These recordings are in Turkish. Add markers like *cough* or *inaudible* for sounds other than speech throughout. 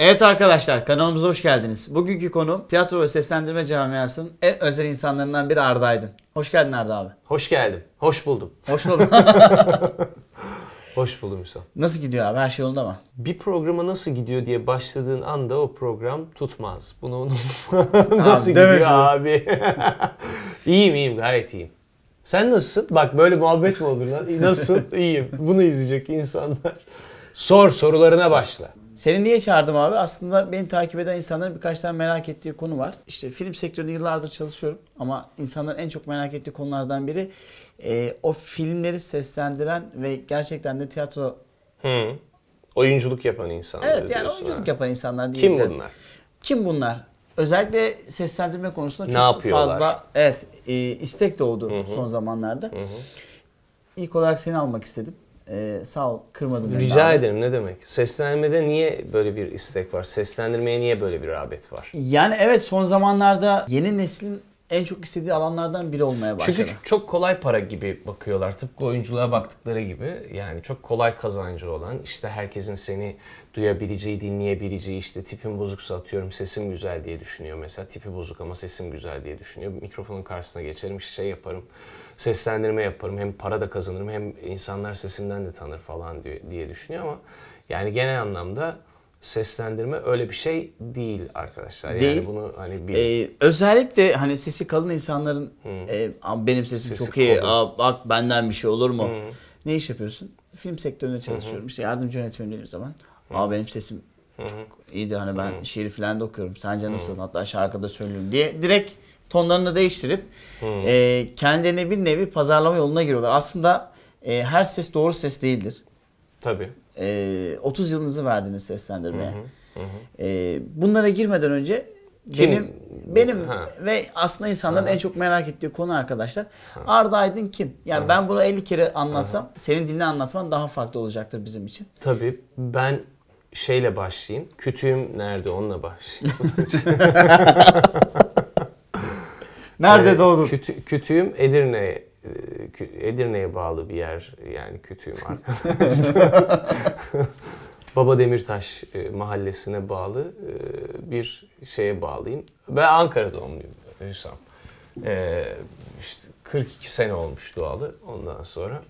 Evet arkadaşlar kanalımıza hoş geldiniz. Bugünkü konuğum tiyatro ve seslendirme camiasının en özel insanlarından biri Arda Hoş geldin Arda abi. Hoş geldim. Hoş buldum. Hoş buldum. *laughs* *laughs* hoş buldum Hüsam. Nasıl gidiyor abi? Her şey yolunda mı? Bir programa nasıl gidiyor diye başladığın anda o program tutmaz. Bunu *laughs* unutma. nasıl abi, gidiyor abi? İyiyim iyiyim gayet iyiyim. Sen nasılsın? Bak böyle muhabbet mi olur lan? Nasılsın? İyiyim. Bunu izleyecek insanlar. Sor sorularına başla. Seni niye çağırdım abi? Aslında beni takip eden insanların birkaç tane merak ettiği konu var. İşte film sektöründe yıllardır çalışıyorum ama insanların en çok merak ettiği konulardan biri e, o filmleri seslendiren ve gerçekten de tiyatro... Hı. Oyunculuk yapan insanlar. Evet yani oyunculuk ha. yapan insanlar. Kim bunlar? Kim bunlar? Özellikle seslendirme konusunda çok yapıyorlar? fazla evet e, istek doğdu Hı-hı. son zamanlarda. Hı-hı. İlk olarak seni almak istedim. Ee, sağ ol kırmadım beni. Rica abi. ederim ne demek. Seslenmede niye böyle bir istek var? Seslendirmeye niye böyle bir rağbet var? Yani evet son zamanlarda yeni neslin en çok istediği alanlardan biri olmaya başladı. Çünkü çok kolay para gibi bakıyorlar. Tıpkı oyunculuğa baktıkları gibi. Yani çok kolay kazancı olan, işte herkesin seni duyabileceği, dinleyebileceği, işte tipim bozuksa atıyorum sesim güzel diye düşünüyor mesela. Tipi bozuk ama sesim güzel diye düşünüyor. Mikrofonun karşısına geçerim, şey yaparım seslendirme yaparım. Hem para da kazanırım hem insanlar sesimden de tanır falan diye, diye düşünüyor ama yani genel anlamda seslendirme öyle bir şey değil arkadaşlar. Değil. Yani bunu hani bilin. Ee, özellikle hani sesi kalın insanların hmm. e, benim sesim sesi çok iyi. Kalın. Aa, bak benden bir şey olur mu? Hmm. Ne iş yapıyorsun? Film sektöründe çalışıyorum. Hmm. İşte yardımcı yönetmenliğim zaman. Hmm. Aa benim sesim çok iyiydi hani ben hmm. şiiri falan da okuyorum. Sence nasıl? Hmm. Hatta şarkıda söylüyorum diye direkt tonlarını değiştirip hmm. e, kendilerine bir nevi pazarlama yoluna giriyorlar. Aslında e, her ses doğru ses değildir. Tabii. E, 30 yılınızı verdiniz seslendirmeye. Hı hı. hı. E, bunlara girmeden önce Kim? benim benim ha. ve aslında insanların Aha. en çok merak ettiği konu arkadaşlar. Ha. Arda Aydın kim? Yani Aha. ben bunu 50 kere anlatsam Aha. senin dinle anlatman daha farklı olacaktır bizim için. Tabii ben şeyle başlayayım. Kütüğüm nerede onunla başlayayım. *laughs* *laughs* Nerede ee, doğdun? Kütü, kütüğüm Edirne e, Edirne'ye bağlı bir yer yani kütüğüm arkadaşlar. *laughs* Baba Demirtaş e, mahallesine bağlı e, bir şeye bağlıyım. Ben Ankara doğumluyum Hüsam. Ee, işte 42 sene olmuş doğalı ondan sonra.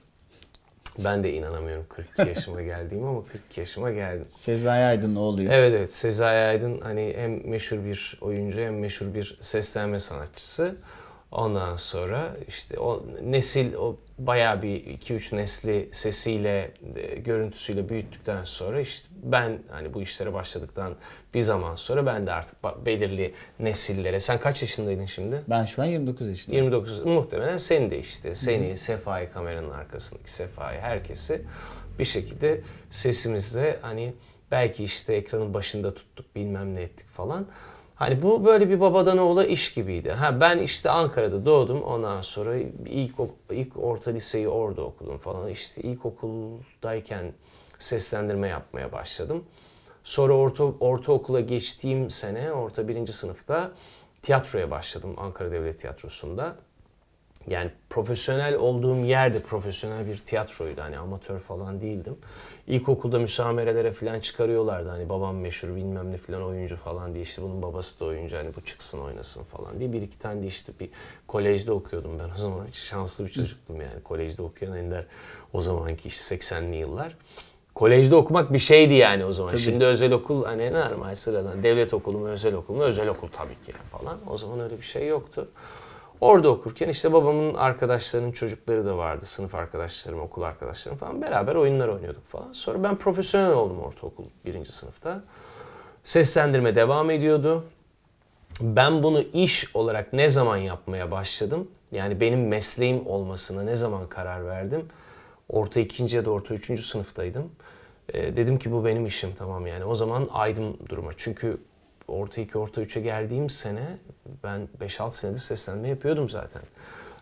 Ben de inanamıyorum 42 *laughs* yaşıma geldiğim ama 42 yaşıma geldim. Sezai Aydın ne oluyor? Evet evet Sezai Aydın hani hem meşhur bir oyuncu hem meşhur bir seslenme sanatçısı. Ondan sonra işte o nesil o bayağı bir 2-3 nesli sesiyle, e, görüntüsüyle büyüttükten sonra işte ben hani bu işlere başladıktan bir zaman sonra ben de artık belirli nesillere. Sen kaç yaşındaydın şimdi? Ben şu an 29 yaşındayım. 29 muhtemelen seni de işte seni, Sefa'yı kameranın arkasındaki Sefa'yı herkesi bir şekilde sesimizle hani belki işte ekranın başında tuttuk bilmem ne ettik falan. Hani bu böyle bir babadan oğula iş gibiydi. Ha ben işte Ankara'da doğdum. Ondan sonra ilk ilk orta liseyi orada okudum falan. İşte ilkokuldayken seslendirme yapmaya başladım. Sonra orta ortaokula geçtiğim sene orta birinci sınıfta tiyatroya başladım Ankara Devlet Tiyatrosu'nda yani profesyonel olduğum yerde profesyonel bir tiyatroydu. Hani amatör falan değildim. İlkokulda müsamerelere falan çıkarıyorlardı. Hani babam meşhur bilmem ne falan oyuncu falan diye. işte bunun babası da oyuncu hani bu çıksın oynasın falan diye. Bir iki tane de işte bir kolejde okuyordum ben o zaman. Şanslı bir çocuktum yani. Kolejde okuyan ender o zamanki işte 80'li yıllar kolejde okumak bir şeydi yani o zaman. Tabii. Şimdi özel okul hani normal sıradan devlet okulu mu özel okul mu özel okul tabii ki falan. O zaman öyle bir şey yoktu. Orada okurken işte babamın arkadaşlarının çocukları da vardı. Sınıf arkadaşlarım, okul arkadaşlarım falan. Beraber oyunlar oynuyorduk falan. Sonra ben profesyonel oldum ortaokul birinci sınıfta. Seslendirme devam ediyordu. Ben bunu iş olarak ne zaman yapmaya başladım? Yani benim mesleğim olmasına ne zaman karar verdim? Orta ikinci ya da orta üçüncü sınıftaydım. E, dedim ki bu benim işim tamam yani. O zaman aydım duruma. Çünkü orta iki, orta üçe geldiğim sene ben 5-6 senedir seslenme yapıyordum zaten.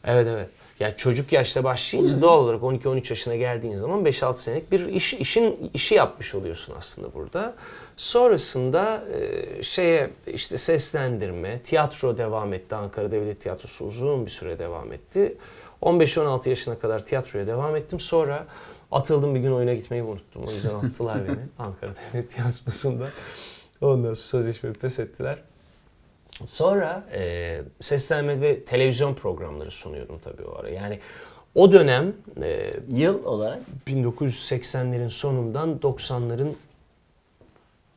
Evet evet. Ya yani çocuk yaşta başlayınca doğal olarak 12-13 yaşına geldiğin zaman 5-6 senelik bir iş, işin işi yapmış oluyorsun aslında burada. Sonrasında e, şeye işte seslendirme, tiyatro devam etti. Ankara Devlet Tiyatrosu uzun bir süre devam etti. 15-16 yaşına kadar tiyatroya devam ettim. Sonra atıldım bir gün oyuna gitmeyi unuttum. O yüzden attılar *laughs* beni Ankara Devlet Tiyatrosu'nda. Ondan sonra sözleşmeyi feshettiler. Sonra e, seslenme ve televizyon programları sunuyordum tabii o ara. Yani o dönem e, yıl olarak 1980'lerin sonundan 90'ların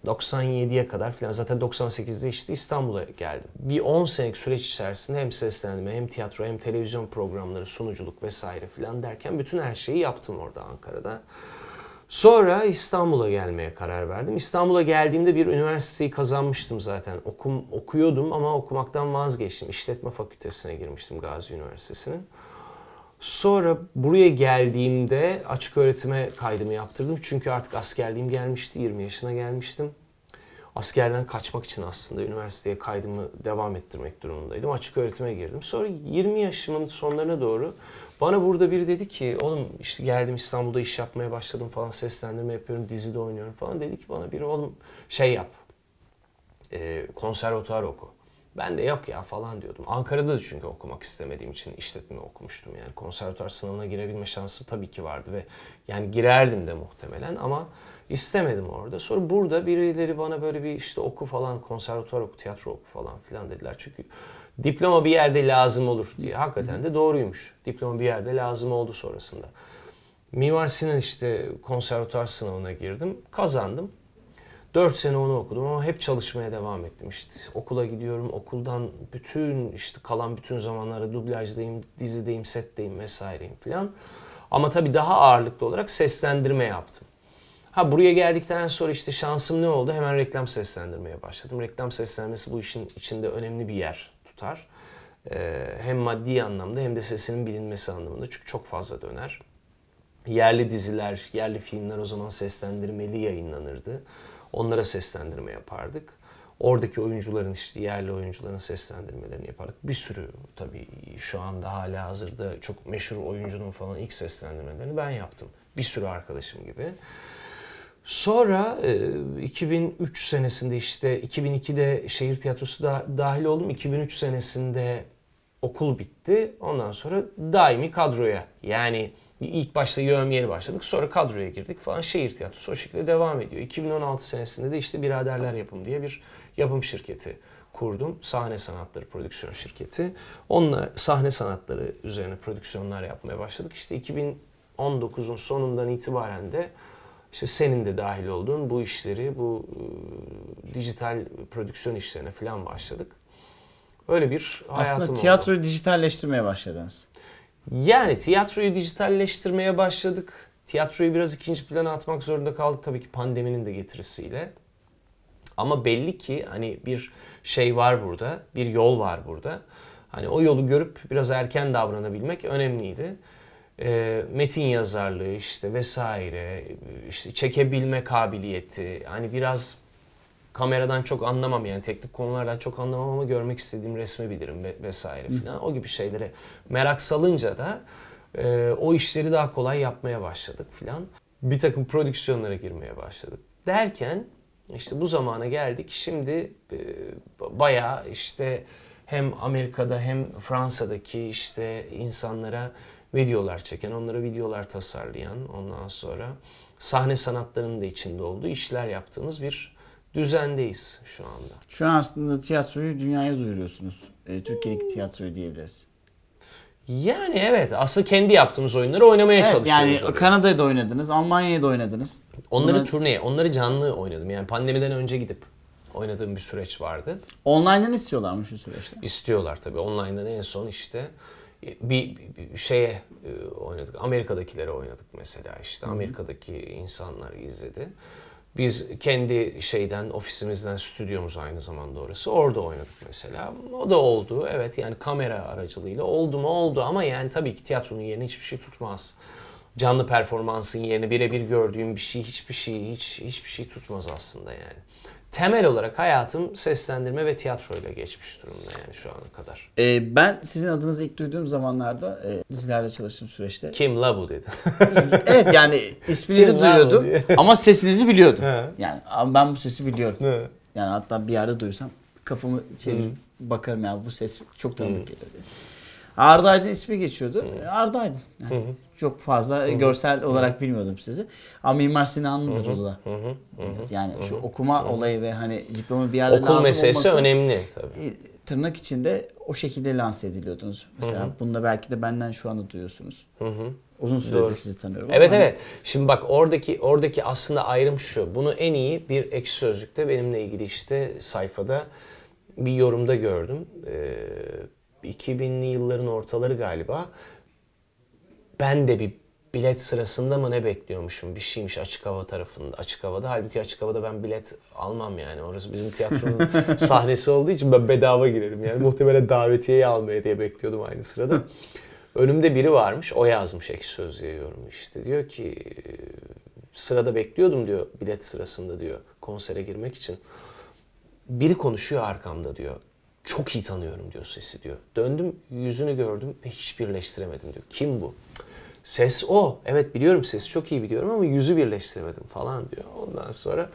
97'ye kadar filan zaten 98'de işte İstanbul'a geldim. Bir 10 senelik süreç içerisinde hem seslenme hem tiyatro hem televizyon programları sunuculuk vesaire filan derken bütün her şeyi yaptım orada Ankara'da. Sonra İstanbul'a gelmeye karar verdim. İstanbul'a geldiğimde bir üniversiteyi kazanmıştım zaten. Okum, okuyordum ama okumaktan vazgeçtim. İşletme fakültesine girmiştim Gazi Üniversitesi'nin. Sonra buraya geldiğimde açık öğretime kaydımı yaptırdım. Çünkü artık askerliğim gelmişti, 20 yaşına gelmiştim. Askerden kaçmak için aslında üniversiteye kaydımı devam ettirmek durumundaydım. Açık öğretime girdim. Sonra 20 yaşımın sonlarına doğru bana burada biri dedi ki oğlum işte geldim İstanbul'da iş yapmaya başladım falan seslendirme yapıyorum dizide oynuyorum falan. Dedi ki bana biri oğlum şey yap e, konservatuar oku. Ben de yok ya falan diyordum. Ankara'da da çünkü okumak istemediğim için işletme okumuştum. Yani konservatuar sınavına girebilme şansım tabii ki vardı ve yani girerdim de muhtemelen ama istemedim orada. Sonra burada birileri bana böyle bir işte oku falan konservatuar oku, tiyatro oku falan filan dediler. Çünkü Diploma bir yerde lazım olur diye. Hakikaten de doğruymuş. Diploma bir yerde lazım oldu sonrasında. Mimar Sinan işte konservatuar sınavına girdim. Kazandım. Dört sene onu okudum ama hep çalışmaya devam ettim İşte Okula gidiyorum, okuldan bütün işte kalan bütün zamanları dublajdayım, dizideyim, setteyim vesaireyim filan. Ama tabii daha ağırlıklı olarak seslendirme yaptım. Ha buraya geldikten sonra işte şansım ne oldu? Hemen reklam seslendirmeye başladım. Reklam seslendirmesi bu işin içinde önemli bir yer tutar. Ee, hem maddi anlamda hem de sesinin bilinmesi anlamında çünkü çok fazla döner. Yerli diziler, yerli filmler o zaman seslendirmeli yayınlanırdı. Onlara seslendirme yapardık. Oradaki oyuncuların işte yerli oyuncuların seslendirmelerini yapardık. Bir sürü tabii şu anda hala hazırda çok meşhur oyuncunun falan ilk seslendirmelerini ben yaptım. Bir sürü arkadaşım gibi. Sonra 2003 e, senesinde işte 2002'de şehir tiyatrosu da dahil oldum. 2003 senesinde okul bitti. Ondan sonra daimi kadroya yani ilk başta yövmiyeli başladık. Sonra kadroya girdik falan. Şehir tiyatrosu o şekilde devam ediyor. 2016 senesinde de işte Biraderler Yapım diye bir yapım şirketi kurdum. Sahne sanatları prodüksiyon şirketi. Onunla sahne sanatları üzerine prodüksiyonlar yapmaya başladık. İşte 2019'un sonundan itibaren de işte senin de dahil olduğun bu işleri, bu e, dijital prodüksiyon işlerine falan başladık. Öyle bir hayatım oldu. Aslında tiyatroyu dijitalleştirmeye başladınız. Yani tiyatroyu dijitalleştirmeye başladık. Tiyatroyu biraz ikinci plana atmak zorunda kaldık tabii ki pandeminin de getirisiyle. Ama belli ki hani bir şey var burada, bir yol var burada. Hani o yolu görüp biraz erken davranabilmek önemliydi e, metin yazarlığı işte vesaire işte çekebilme kabiliyeti hani biraz kameradan çok anlamam yani teknik konulardan çok anlamam ama görmek istediğim resmi bilirim vesaire filan o gibi şeylere merak salınca da e, o işleri daha kolay yapmaya başladık filan bir takım prodüksiyonlara girmeye başladık derken işte bu zamana geldik şimdi e, bayağı işte hem Amerika'da hem Fransa'daki işte insanlara videolar çeken, onlara videolar tasarlayan, ondan sonra sahne sanatlarının da içinde olduğu işler yaptığımız bir düzendeyiz şu anda. Şu an aslında tiyatroyu dünyaya duyuruyorsunuz. Ee, Türkiye'deki tiyatroyu diyebiliriz. Yani evet aslında kendi yaptığımız oyunları oynamaya evet, çalışıyoruz. Yani oraya. Kanada'da oynadınız, Almanya'da oynadınız. Onları Bunlar... turneye, onları canlı oynadım. Yani pandemiden önce gidip oynadığım bir süreç vardı. Online'dan istiyorlar mı şu süreçte? İstiyorlar tabii. Online'dan en son işte bir, bir şeye e, oynadık. Amerika'dakilere oynadık mesela işte. Amerika'daki insanlar izledi. Biz kendi şeyden, ofisimizden, stüdyomuz aynı zamanda orası. Orada oynadık mesela. O da oldu. Evet yani kamera aracılığıyla oldu mu oldu ama yani tabii ki tiyatronun yerini hiçbir şey tutmaz. Canlı performansın yerini birebir gördüğüm bir şey hiçbir şey hiç hiçbir şey tutmaz aslında yani temel olarak hayatım seslendirme ve tiyatroyla geçmiş durumda yani şu ana kadar. Ee, ben sizin adınızı ilk duyduğum zamanlarda e, dizilerle çalıştığım süreçte. Kim la bu dedim. *laughs* evet yani isminizi duyuyordum *laughs* ama sesinizi biliyordum. He. yani ben bu sesi biliyorum. He. Yani hatta bir yerde duysam kafamı çevirip hmm. bakarım ya bu ses çok tanıdık geliyor. Arda Aydın ismi geçiyordu. Hmm. Arda Aydın. Yani. Hmm çok fazla Hı-hı. E, görsel olarak bilmiyordum sizi. Ama Mimar Sinan'dır o da. Hı-hı. Hı-hı. Yani şu okuma Hı-hı. olayı ve hani diploma bir yerde Okul lazım meselesi önemli tabii. E, tırnak içinde o şekilde lanse ediliyordunuz. Mesela hı bunu da belki de benden şu anda duyuyorsunuz. Hı-hı. Uzun süredir Doğru. sizi tanıyorum. Evet evet. Şimdi bak oradaki oradaki aslında ayrım şu. Bunu en iyi bir ekşi sözlükte benimle ilgili işte sayfada bir yorumda gördüm. Ee, 2000'li yılların ortaları galiba ben de bir bilet sırasında mı ne bekliyormuşum bir şeymiş açık hava tarafında açık havada halbuki açık havada ben bilet almam yani orası bizim tiyatronun *laughs* sahnesi olduğu için ben bedava girerim yani muhtemelen davetiyeyi almaya diye bekliyordum aynı sırada. Önümde biri varmış o yazmış ek söz diye işte diyor ki sırada bekliyordum diyor bilet sırasında diyor konsere girmek için. Biri konuşuyor arkamda diyor çok iyi tanıyorum diyor sesi diyor. Döndüm yüzünü gördüm ve hiç birleştiremedim diyor kim bu? Ses o. Evet biliyorum sesi çok iyi biliyorum ama yüzü birleştiremedim falan diyor. Ondan sonra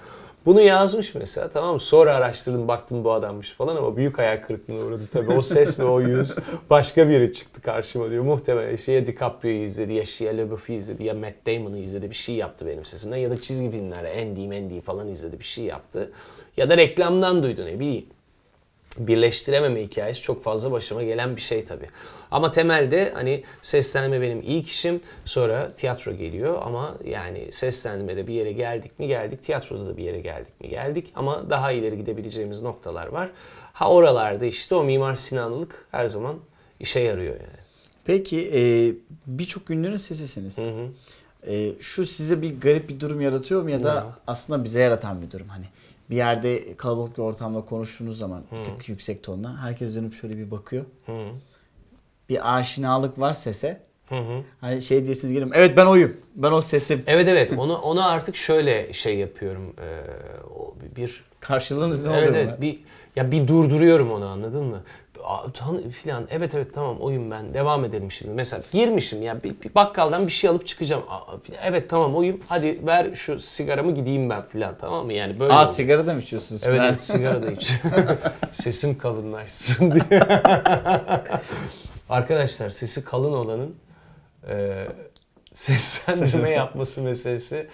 bunu yazmış mesela tamam mı? Sonra araştırdım baktım bu adammış falan ama büyük hayal kırıklığına uğradım. Tabii o ses ve o yüz *laughs* başka biri çıktı karşıma diyor. Muhtemelen şey ya DiCaprio'yu izledi ya Shia LaBeouf'u izledi ya Matt Damon'ı izledi bir şey yaptı benim sesimden. Ya da çizgi filmlerde Andy Mandy falan izledi bir şey yaptı. Ya da reklamdan duydu ne bileyim. Birleştirememe hikayesi çok fazla başıma gelen bir şey tabii. Ama temelde hani seslenme benim ilk işim. Sonra tiyatro geliyor ama yani seslenmede bir yere geldik mi geldik. Tiyatroda da bir yere geldik mi geldik. Ama daha ileri gidebileceğimiz noktalar var. Ha oralarda işte o Mimar Sinanlılık her zaman işe yarıyor yani. Peki e, birçok ünlünün sesisiniz. Hı hı. E, şu size bir garip bir durum yaratıyor mu ya da ya. aslında bize yaratan bir durum hani bir yerde kalabalık bir ortamda konuştuğunuz zaman hmm. tık yüksek tonla herkes dönüp şöyle bir bakıyor. Hmm bir aşinalık var sese. Hı hı. Hani şey diye siz girin. Evet ben oyum. Ben o sesim. Evet evet. onu onu artık şöyle şey yapıyorum. Ee, bir karşılığınız ne evet, oluyor evet, bir ya bir durduruyorum onu anladın mı? Tan filan evet evet tamam oyum ben devam edelim şimdi mesela girmişim ya bir, bir bakkaldan bir şey alıp çıkacağım Aa, evet tamam oyum hadi ver şu sigaramı gideyim ben filan tamam mı yani böyle Aa oldu. sigara da mı içiyorsunuz? Evet, evet sigara da *laughs* iç sesim kalınlaşsın diye *laughs* Arkadaşlar sesi kalın olanın e, seslendirme *laughs* yapması meselesi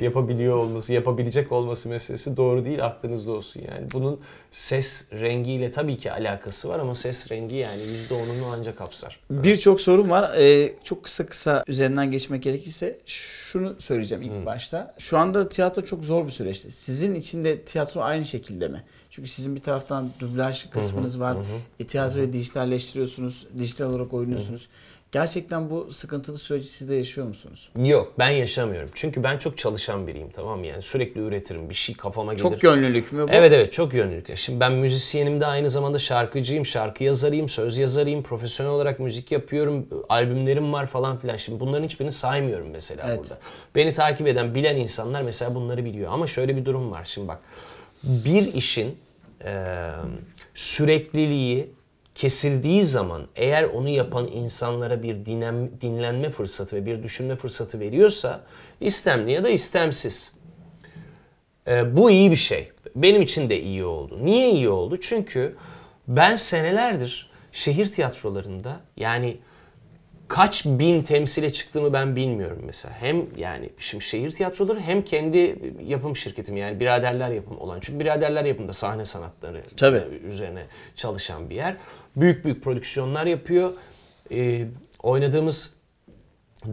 yapabiliyor olması, yapabilecek olması meselesi doğru değil aklınızda olsun yani. Bunun ses rengiyle tabii ki alakası var ama ses rengi yani %10'unu ancak kapsar. Birçok sorun var. Ee, çok kısa kısa üzerinden geçmek gerekirse şunu söyleyeceğim ilk hmm. başta. Şu anda tiyatro çok zor bir süreçte. Sizin için de tiyatro aynı şekilde mi? Çünkü sizin bir taraftan dublaj kısmınız hı hı, var. Hı. E, tiyatroyu hı. dijitalleştiriyorsunuz. Dijital olarak oynuyorsunuz. Hı. Gerçekten bu sıkıntılı süreci siz de yaşıyor musunuz? Yok ben yaşamıyorum. Çünkü ben çok çalışan biriyim tamam mı? Yani sürekli üretirim bir şey kafama gelir. Çok yönlülük mü bu? Evet evet çok yönlülük. Şimdi ben müzisyenim de aynı zamanda şarkıcıyım, şarkı yazarıyım, söz yazarıyım. Profesyonel olarak müzik yapıyorum, albümlerim var falan filan. Şimdi bunların hiçbirini saymıyorum mesela evet. burada. Beni takip eden, bilen insanlar mesela bunları biliyor. Ama şöyle bir durum var şimdi bak. Bir işin e, sürekliliği kesildiği zaman eğer onu yapan insanlara bir dinlen, dinlenme fırsatı ve bir düşünme fırsatı veriyorsa istemli ya da istemsiz. E, bu iyi bir şey. Benim için de iyi oldu. Niye iyi oldu? Çünkü ben senelerdir şehir tiyatrolarında yani kaç bin temsile çıktığımı ben bilmiyorum mesela. Hem yani şimdi şehir tiyatroları hem kendi yapım şirketim yani biraderler yapım olan. Çünkü biraderler yapımda sahne sanatları Tabii. üzerine çalışan bir yer büyük büyük prodüksiyonlar yapıyor. E, oynadığımız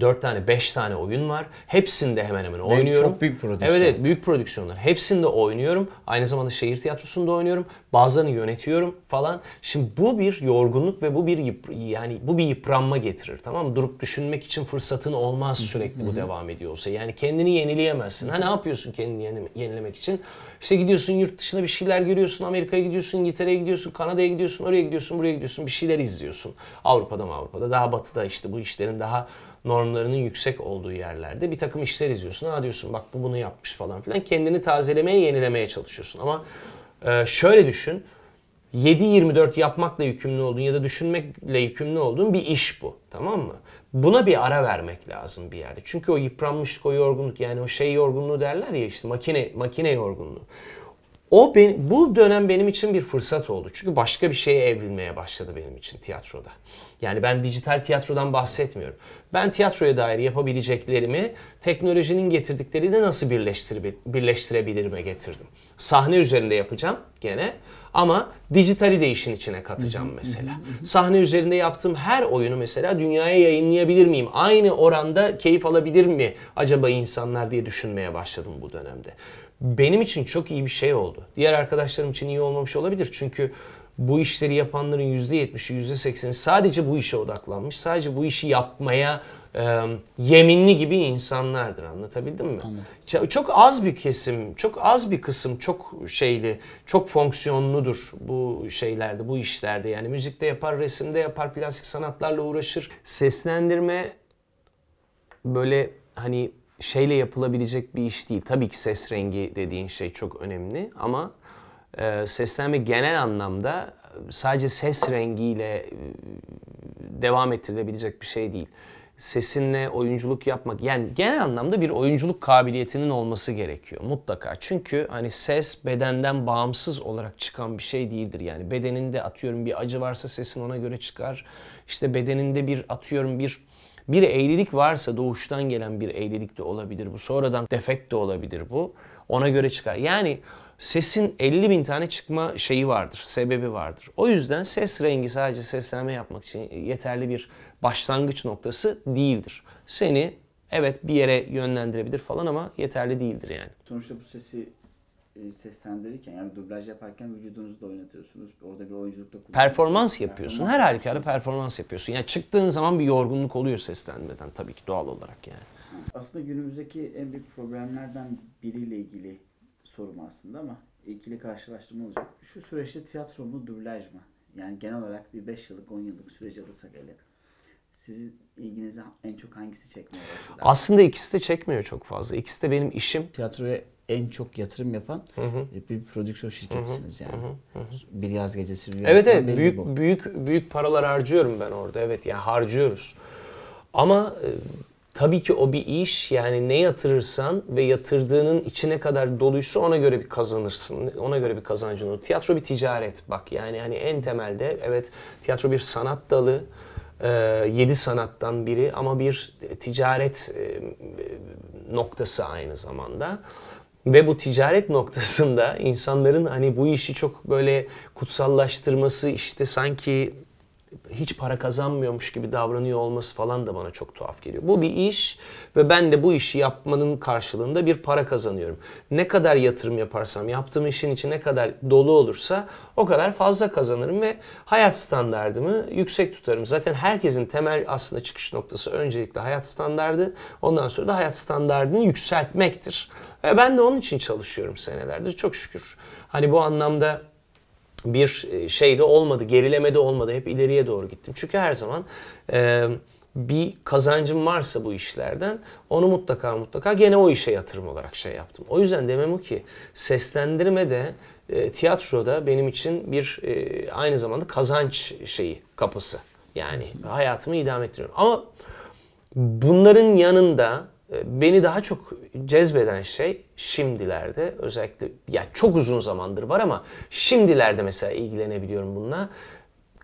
4 tane 5 tane oyun var. Hepsinde hemen hemen oynuyorum. Çok büyük prodüksiyon. Evet evet büyük prodüksiyonlar. Hepsinde oynuyorum. Aynı zamanda şehir tiyatrosunda oynuyorum. Bazılarını yönetiyorum falan. Şimdi bu bir yorgunluk ve bu bir yıp- yani bu bir yıpranma getirir. Tamam mı? Durup düşünmek için fırsatın olmaz sürekli bu devam ediyorsa. Yani kendini yenileyemezsin. Ha ne yapıyorsun kendini yenilemek için? İşte gidiyorsun yurt dışına bir şeyler görüyorsun. Amerika'ya gidiyorsun, İngiltere'ye gidiyorsun, Kanada'ya gidiyorsun, oraya gidiyorsun, buraya gidiyorsun. Bir şeyler izliyorsun. Avrupa'da mı Avrupa'da? Daha batıda işte bu işlerin daha normlarının yüksek olduğu yerlerde bir takım işler izliyorsun. Ha diyorsun bak bu bunu yapmış falan filan. Kendini tazelemeye, yenilemeye çalışıyorsun. Ama e, şöyle düşün. 7-24 yapmakla yükümlü olduğun ya da düşünmekle yükümlü olduğun bir iş bu. Tamam mı? Buna bir ara vermek lazım bir yerde. Çünkü o yıpranmışlık, o yorgunluk yani o şey yorgunluğu derler ya işte makine makine yorgunluğu. O ben, bu dönem benim için bir fırsat oldu. Çünkü başka bir şeye evrilmeye başladı benim için tiyatroda. Yani ben dijital tiyatrodan bahsetmiyorum. Ben tiyatroya dair yapabileceklerimi teknolojinin getirdikleriyle nasıl birleştirebilirime getirdim. Sahne üzerinde yapacağım gene ama dijitali de işin içine katacağım mesela. Sahne üzerinde yaptığım her oyunu mesela dünyaya yayınlayabilir miyim? Aynı oranda keyif alabilir mi acaba insanlar diye düşünmeye başladım bu dönemde benim için çok iyi bir şey oldu. Diğer arkadaşlarım için iyi olmamış olabilir. Çünkü bu işleri yapanların %70'i, %80'i sadece bu işe odaklanmış, sadece bu işi yapmaya e, yeminli gibi insanlardır. Anlatabildim mi? Anladım. Çok az bir kesim, çok az bir kısım çok şeyli, çok fonksiyonludur bu şeylerde, bu işlerde. Yani müzikte yapar, resimde yapar, plastik sanatlarla uğraşır. Seslendirme böyle hani şeyle yapılabilecek bir iş değil. Tabii ki ses rengi dediğin şey çok önemli ama e, seslenme genel anlamda sadece ses rengiyle e, devam ettirilebilecek bir şey değil. Sesinle oyunculuk yapmak yani genel anlamda bir oyunculuk kabiliyetinin olması gerekiyor mutlaka. Çünkü hani ses bedenden bağımsız olarak çıkan bir şey değildir. Yani bedeninde atıyorum bir acı varsa sesin ona göre çıkar. İşte bedeninde bir atıyorum bir bir eğrilik varsa doğuştan gelen bir eğrilik de olabilir bu. Sonradan defekt de olabilir bu. Ona göre çıkar. Yani sesin 50 bin tane çıkma şeyi vardır, sebebi vardır. O yüzden ses rengi sadece seslenme yapmak için yeterli bir başlangıç noktası değildir. Seni evet bir yere yönlendirebilir falan ama yeterli değildir yani. Sonuçta bu sesi e, seslendirirken yani dublaj yaparken vücudunuzu da oynatıyorsunuz. Orada bir oyunculuk oyunculukta Performans yapıyorsun. Her halükarda performans yapıyorsun. Yani çıktığın zaman bir yorgunluk oluyor seslenmeden tabii ki doğal olarak yani. Aslında günümüzdeki en büyük problemlerden biriyle ilgili sorum aslında ama ikili karşılaştırma olacak. Şu süreçte tiyatro mu dublaj mı? Yani genel olarak bir 5 yıllık 10 yıllık süreci alırsak ele sizi ilginizi en çok hangisi çekmiyor başladı? Aslında ikisi de çekmiyor çok fazla. İkisi de benim işim. Tiyatroya en çok yatırım yapan hı hı. E, bir prodüksiyon şirketisiniz hı hı. yani. Hı hı. Bir yaz gecesi rüyasında Evet evet büyük büyük büyük paralar harcıyorum ben orada. Evet yani harcıyoruz. Ama e, tabii ki o bir iş yani ne yatırırsan ve yatırdığının içine kadar doluysa ona göre bir kazanırsın. Ona göre bir kazancın olur. Tiyatro bir ticaret bak yani hani en temelde evet tiyatro bir sanat dalı. Ee, yedi sanattan biri ama bir e, ticaret e, e, noktası aynı zamanda. Ve bu ticaret noktasında insanların hani bu işi çok böyle kutsallaştırması işte sanki hiç para kazanmıyormuş gibi davranıyor olması falan da bana çok tuhaf geliyor. Bu bir iş ve ben de bu işi yapmanın karşılığında bir para kazanıyorum. Ne kadar yatırım yaparsam, yaptığım işin içi ne kadar dolu olursa o kadar fazla kazanırım ve hayat standartımı yüksek tutarım. Zaten herkesin temel aslında çıkış noktası öncelikle hayat standardı, ondan sonra da hayat standartını yükseltmektir. Ve ben de onun için çalışıyorum senelerdir. çok şükür. Hani bu anlamda bir e, şey de olmadı, gerilemede olmadı. Hep ileriye doğru gittim. Çünkü her zaman e, bir kazancım varsa bu işlerden onu mutlaka mutlaka gene o işe yatırım olarak şey yaptım. O yüzden demem o ki seslendirme de e, tiyatro da benim için bir e, aynı zamanda kazanç şeyi kapısı. Yani hayatımı idame ettiriyorum. Ama bunların yanında ee, beni daha çok cezbeden şey şimdilerde özellikle ya çok uzun zamandır var ama şimdilerde mesela ilgilenebiliyorum bununla.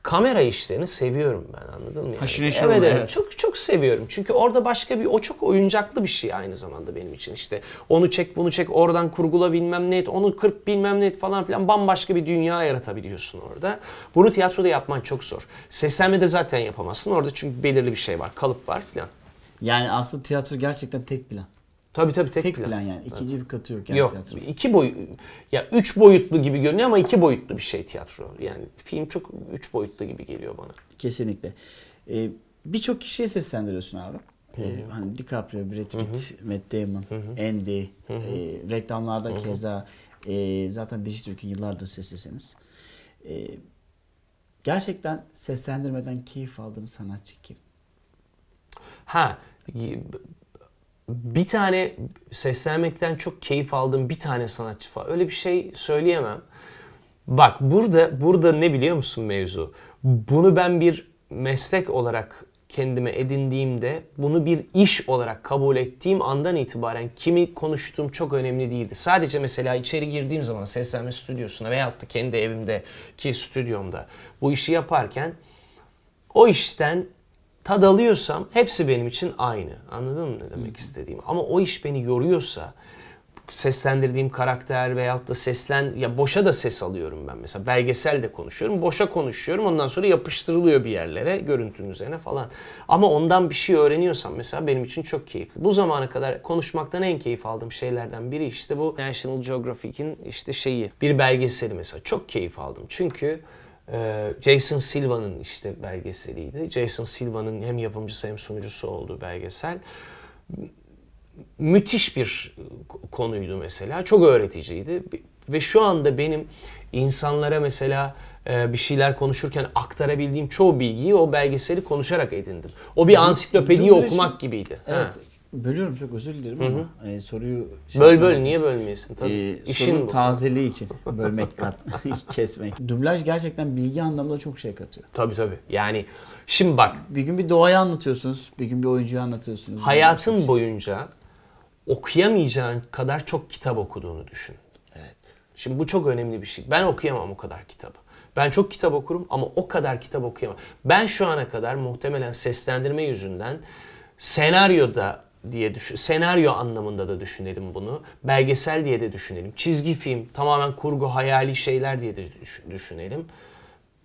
Kamera işlerini seviyorum ben anladın mı? Yani? evet, evet, evet. Çok çok seviyorum. Çünkü orada başka bir o çok oyuncaklı bir şey aynı zamanda benim için. işte onu çek bunu çek oradan kurgula bilmem ne et onu kırp bilmem ne et falan filan bambaşka bir dünya yaratabiliyorsun orada. Bunu tiyatroda yapman çok zor. Seslenmede zaten yapamazsın orada çünkü belirli bir şey var kalıp var filan. Yani aslında tiyatro gerçekten tek plan. Tabii tabii tek, tek plan. plan yani. İkinci bir katı yok yani yok, tiyatro. iki boy ya üç boyutlu gibi görünüyor ama iki boyutlu bir şey tiyatro. Yani film çok üç boyutlu gibi geliyor bana. Kesinlikle. Ee, Birçok kişiye seslendiriyorsun abi. Ee, hani DiCaprio, Brad Pitt, Hı-hı. Matt Damon, Hı-hı. Andy, Hı-hı. E, ee, reklamlarda Hı-hı. keza e, zaten Dijitürk'ün yıllardır seslisiniz. E, gerçekten seslendirmeden keyif aldığınız sanatçı kim? Ha bir tane seslenmekten çok keyif aldığım bir tane sanatçı falan öyle bir şey söyleyemem. Bak burada burada ne biliyor musun mevzu? Bunu ben bir meslek olarak kendime edindiğimde bunu bir iş olarak kabul ettiğim andan itibaren kimi konuştuğum çok önemli değildi. Sadece mesela içeri girdiğim zaman seslenme stüdyosuna veyahut da kendi evimdeki stüdyomda bu işi yaparken o işten tad alıyorsam hepsi benim için aynı. Anladın mı ne demek istediğimi? Ama o iş beni yoruyorsa seslendirdiğim karakter veyahut da seslen ya boşa da ses alıyorum ben mesela belgesel de konuşuyorum boşa konuşuyorum ondan sonra yapıştırılıyor bir yerlere görüntünün üzerine falan ama ondan bir şey öğreniyorsam mesela benim için çok keyifli bu zamana kadar konuşmaktan en keyif aldığım şeylerden biri işte bu National Geographic'in işte şeyi bir belgeseli mesela çok keyif aldım çünkü ee, Jason Silva'nın işte belgeseliydi. Jason Silva'nın hem yapımcısı hem sunucusu olduğu belgesel. Müthiş bir konuydu mesela. Çok öğreticiydi. Ve şu anda benim insanlara mesela e, bir şeyler konuşurken aktarabildiğim çoğu bilgiyi o belgeseli konuşarak edindim. O bir ansiklopediyi okumak gibiydi. Evet. Ha. Bölüyorum çok özür dilerim ama e, soruyu... Böl böl niye bölmüyorsun tabii. E, İşin bu. tazeliği için *laughs* bölmek kat, *laughs* kesmek. Dublaj gerçekten bilgi anlamında çok şey katıyor. Tabii tabii. Yani şimdi bak. Bir gün bir doğayı anlatıyorsunuz, bir gün bir oyuncuyu anlatıyorsunuz. Hayatın şey. boyunca okuyamayacağın kadar çok kitap okuduğunu düşün. Evet. Şimdi bu çok önemli bir şey. Ben okuyamam o kadar kitabı. Ben çok kitap okurum ama o kadar kitap okuyamam. Ben şu ana kadar muhtemelen seslendirme yüzünden senaryoda diye düşün, senaryo anlamında da düşünelim bunu. Belgesel diye de düşünelim. Çizgi film, tamamen kurgu, hayali şeyler diye de düşünelim.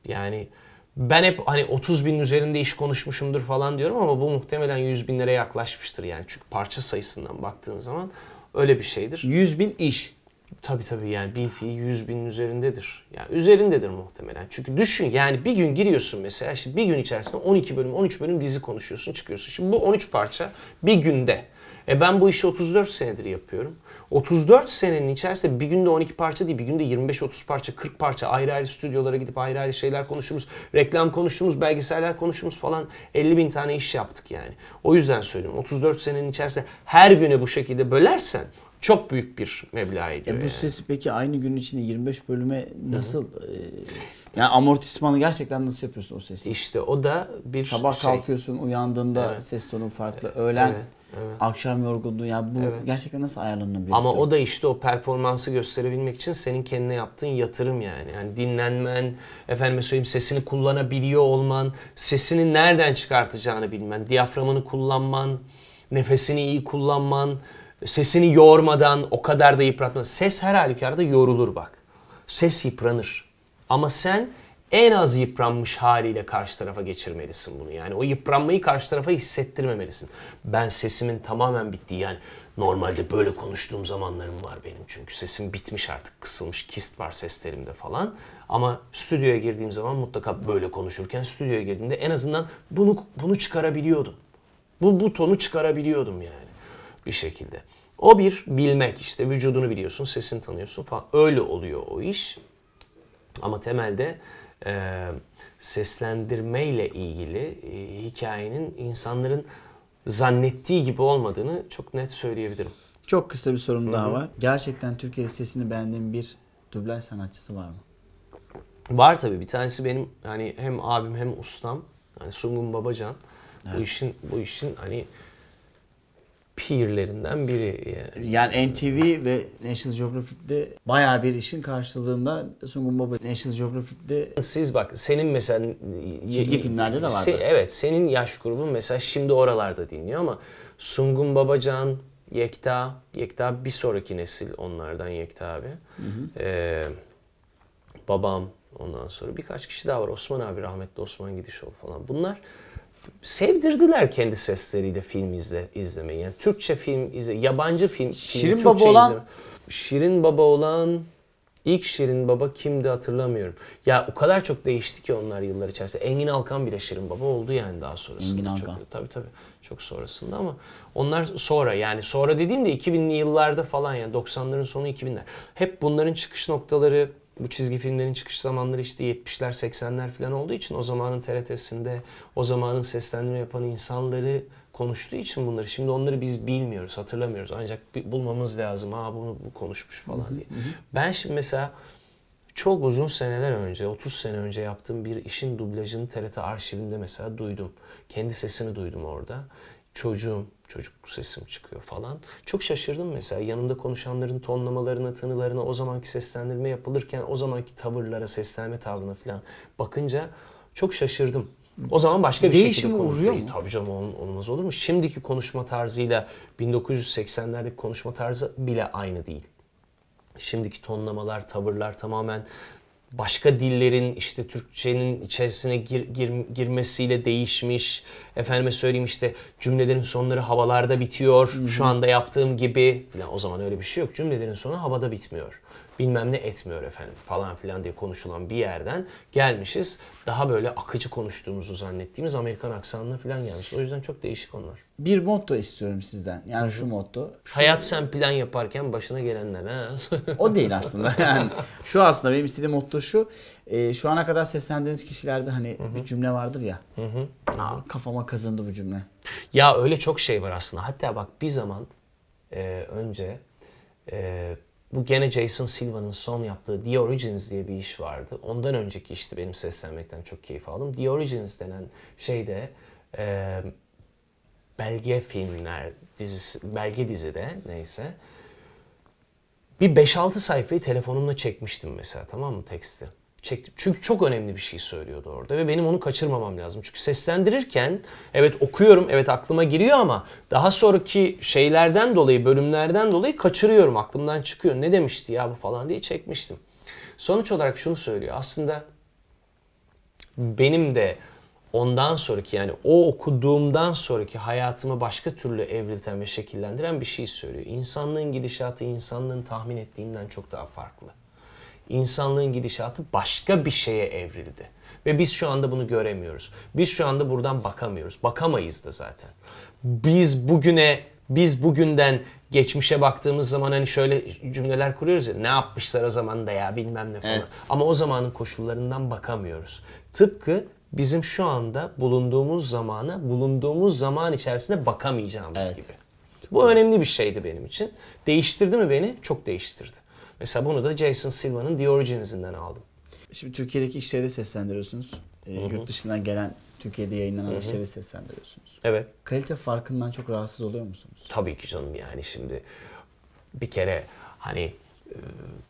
Yani ben hep hani 30 bin üzerinde iş konuşmuşumdur falan diyorum ama bu muhtemelen 100 binlere yaklaşmıştır yani. Çünkü parça sayısından baktığın zaman öyle bir şeydir. 100 bin iş. Tabii tabii yani bir fiil 100 binin üzerindedir. Ya yani üzerindedir muhtemelen. Çünkü düşün yani bir gün giriyorsun mesela işte bir gün içerisinde 12 bölüm 13 bölüm dizi konuşuyorsun çıkıyorsun. Şimdi bu 13 parça bir günde. E ben bu işi 34 senedir yapıyorum. 34 senenin içerisinde bir günde 12 parça değil, bir günde 25-30 parça, 40 parça ayrı ayrı stüdyolara gidip ayrı ayrı şeyler konuştuğumuz, reklam konuştuğumuz, belgeseller konuştuğumuz falan 50 bin tane iş yaptık yani. O yüzden söylüyorum 34 senenin içerisinde her güne bu şekilde bölersen çok büyük bir meblağ ediyor. E bu yani. sesi peki aynı gün içinde 25 bölüme nasıl e, yani amortismanı gerçekten nasıl yapıyorsun o sesi? İşte o da bir Sabah şey. kalkıyorsun uyandığında evet. ses tonu farklı. Evet. Öğlen evet. Evet. Akşam yorgunluğu ya yani bu evet. gerçekten nasıl ayarlanabilir? Ama o da işte o performansı gösterebilmek için senin kendine yaptığın yatırım yani. Yani dinlenmen, efendime söyleyeyim sesini kullanabiliyor olman, sesini nereden çıkartacağını bilmen, diyaframını kullanman, nefesini iyi kullanman, Sesini yormadan o kadar da yıpratma. Ses her halükarda yorulur bak. Ses yıpranır. Ama sen en az yıpranmış haliyle karşı tarafa geçirmelisin bunu. Yani o yıpranmayı karşı tarafa hissettirmemelisin. Ben sesimin tamamen bittiği yani normalde böyle konuştuğum zamanlarım var benim. Çünkü sesim bitmiş artık kısılmış kist var seslerimde falan. Ama stüdyoya girdiğim zaman mutlaka böyle konuşurken stüdyoya girdiğimde en azından bunu bunu çıkarabiliyordum. Bu bu tonu çıkarabiliyordum yani bir şekilde. O bir bilmek işte vücudunu biliyorsun, sesini tanıyorsun falan. Öyle oluyor o iş. Ama temelde e, seslendirme ile ilgili e, hikayenin insanların zannettiği gibi olmadığını çok net söyleyebilirim. Çok kısa bir sorum daha var. Gerçekten Türkiye'de sesini beğendiğim bir dublaj sanatçısı var mı? Var tabii. Bir tanesi benim hani hem abim hem ustam. Hani Sungun Babacan. Evet. Bu işin bu işin hani peerlerinden biri. Yani, yani NTV ve National Geographic'de baya bir işin karşılığında Sungun Baba National Geographic'de siz bak senin mesela çizgi filmlerde de vardı. Se, evet senin yaş grubun mesela şimdi oralarda dinliyor ama Sungun Babacan, Yekta, Yekta bir sonraki nesil onlardan Yekta abi. Hı hı. Ee, babam ondan sonra birkaç kişi daha var. Osman abi rahmetli Osman Gidişoğlu falan. Bunlar sevdirdiler kendi sesleriyle film izle, izlemeyi. Yani Türkçe film izle, yabancı film, film Şirin Türkçe Baba olan izleme. Şirin Baba olan ilk Şirin Baba kimdi hatırlamıyorum. Ya o kadar çok değişti ki onlar yıllar içerisinde. Engin Alkan bile Şirin Baba oldu yani daha sonrasında. Engin Alkan. Çok, tabii tabii. Çok sonrasında ama onlar sonra yani sonra dediğimde 2000'li yıllarda falan yani 90'ların sonu 2000'ler. Hep bunların çıkış noktaları bu çizgi filmlerin çıkış zamanları işte 70'ler 80'ler falan olduğu için o zamanın TRT'sinde o zamanın seslendirme yapan insanları konuştuğu için bunları şimdi onları biz bilmiyoruz hatırlamıyoruz ancak bulmamız lazım ha bunu bu konuşmuş falan diye. Ben şimdi mesela çok uzun seneler önce 30 sene önce yaptığım bir işin dublajını TRT arşivinde mesela duydum. Kendi sesini duydum orada çocuğum, çocuk sesim çıkıyor falan. Çok şaşırdım mesela yanımda konuşanların tonlamalarına, tınılarına, o zamanki seslendirme yapılırken o zamanki tavırlara, seslenme tavrına falan bakınca çok şaşırdım. O zaman başka bir Değişim şekilde uğruyor mu? Tabii canım olmaz olur mu? Şimdiki konuşma tarzıyla 1980'lerdeki konuşma tarzı bile aynı değil. Şimdiki tonlamalar, tavırlar tamamen başka dillerin işte Türkçenin içerisine gir, gir, girmesiyle değişmiş. Efendime söyleyeyim işte cümlelerin sonları havalarda bitiyor. Hı-hı. Şu anda yaptığım gibi falan. O zaman öyle bir şey yok. Cümlelerin sonu havada bitmiyor bilmem ne etmiyor efendim falan filan diye konuşulan bir yerden gelmişiz. Daha böyle akıcı konuştuğumuzu zannettiğimiz Amerikan aksanına filan gelmişiz. O yüzden çok değişik onlar. Bir motto istiyorum sizden. Yani şu motto. Şu... Hayat sen plan yaparken başına gelenler. Ha? *laughs* o değil aslında. Yani şu aslında benim istediğim motto şu. E, şu ana kadar seslendiğiniz kişilerde hani Hı-hı. bir cümle vardır ya. Hı-hı. Aa, kafama kazındı bu cümle. Ya öyle çok şey var aslında. Hatta bak bir zaman e, önce e, bu gene Jason Silva'nın son yaptığı The Origins diye bir iş vardı. Ondan önceki işti benim seslenmekten çok keyif aldım. The Origins denen şeyde e, belge filmler dizisi, belge dizide neyse bir 5-6 sayfayı telefonumla çekmiştim mesela tamam mı teksti çektim. Çünkü çok önemli bir şey söylüyordu orada ve benim onu kaçırmamam lazım. Çünkü seslendirirken evet okuyorum, evet aklıma giriyor ama daha sonraki şeylerden dolayı, bölümlerden dolayı kaçırıyorum. Aklımdan çıkıyor. Ne demişti ya bu falan diye çekmiştim. Sonuç olarak şunu söylüyor. Aslında benim de ondan sonraki yani o okuduğumdan sonraki hayatımı başka türlü evrilten ve şekillendiren bir şey söylüyor. İnsanlığın gidişatı insanlığın tahmin ettiğinden çok daha farklı insanlığın gidişatı başka bir şeye evrildi. Ve biz şu anda bunu göremiyoruz. Biz şu anda buradan bakamıyoruz. Bakamayız da zaten. Biz bugüne, biz bugünden geçmişe baktığımız zaman hani şöyle cümleler kuruyoruz ya ne yapmışlar o zaman da ya bilmem ne falan. Evet. Ama o zamanın koşullarından bakamıyoruz. Tıpkı bizim şu anda bulunduğumuz zamana, bulunduğumuz zaman içerisinde bakamayacağımız evet. gibi. Bu önemli bir şeydi benim için. Değiştirdi mi beni? Çok değiştirdi. Mesela bunu da Jason Silva'nın The Origins'inden aldım. Şimdi Türkiye'deki işleri de seslendiriyorsunuz. E, ee, Hı-hı. yurt dışından gelen Türkiye'de yayınlanan Hı-hı. işleri seslendiriyorsunuz. Evet. Kalite farkından çok rahatsız oluyor musunuz? Tabii ki canım yani şimdi bir kere hani e,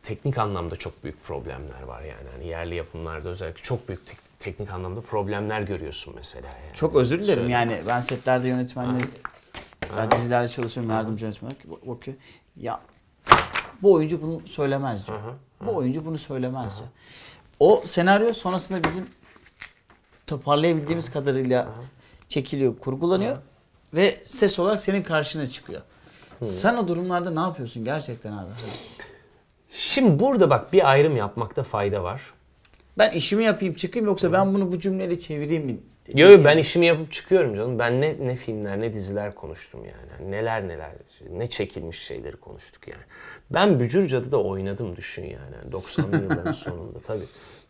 teknik anlamda çok büyük problemler var yani. yani yerli yapımlarda özellikle çok büyük tek, teknik anlamda problemler görüyorsun mesela. Yani. Çok özür dilerim Söyle. yani ben setlerde yönetmenleri, dizilerde çalışıyorum yardımcı yönetmen olarak. Ya bu oyuncu bunu söylemez diyor. Bu oyuncu bunu söylemez diyor. O senaryo sonrasında bizim toparlayabildiğimiz kadarıyla çekiliyor, kurgulanıyor ve ses olarak senin karşına çıkıyor. Sen o durumlarda ne yapıyorsun gerçekten abi? Hani Şimdi burada bak bir ayrım yapmakta fayda var. Ben işimi yapayım çıkayım yoksa ben bunu bu cümleyle çevireyim mi Yok yo ben ee, işimi yapıp çıkıyorum canım. Ben ne ne filmler ne diziler konuştum yani. yani neler neler ne çekilmiş şeyleri konuştuk yani. Ben Bücürca'da da oynadım düşün yani. yani 90'lı yılların *laughs* sonunda tabii.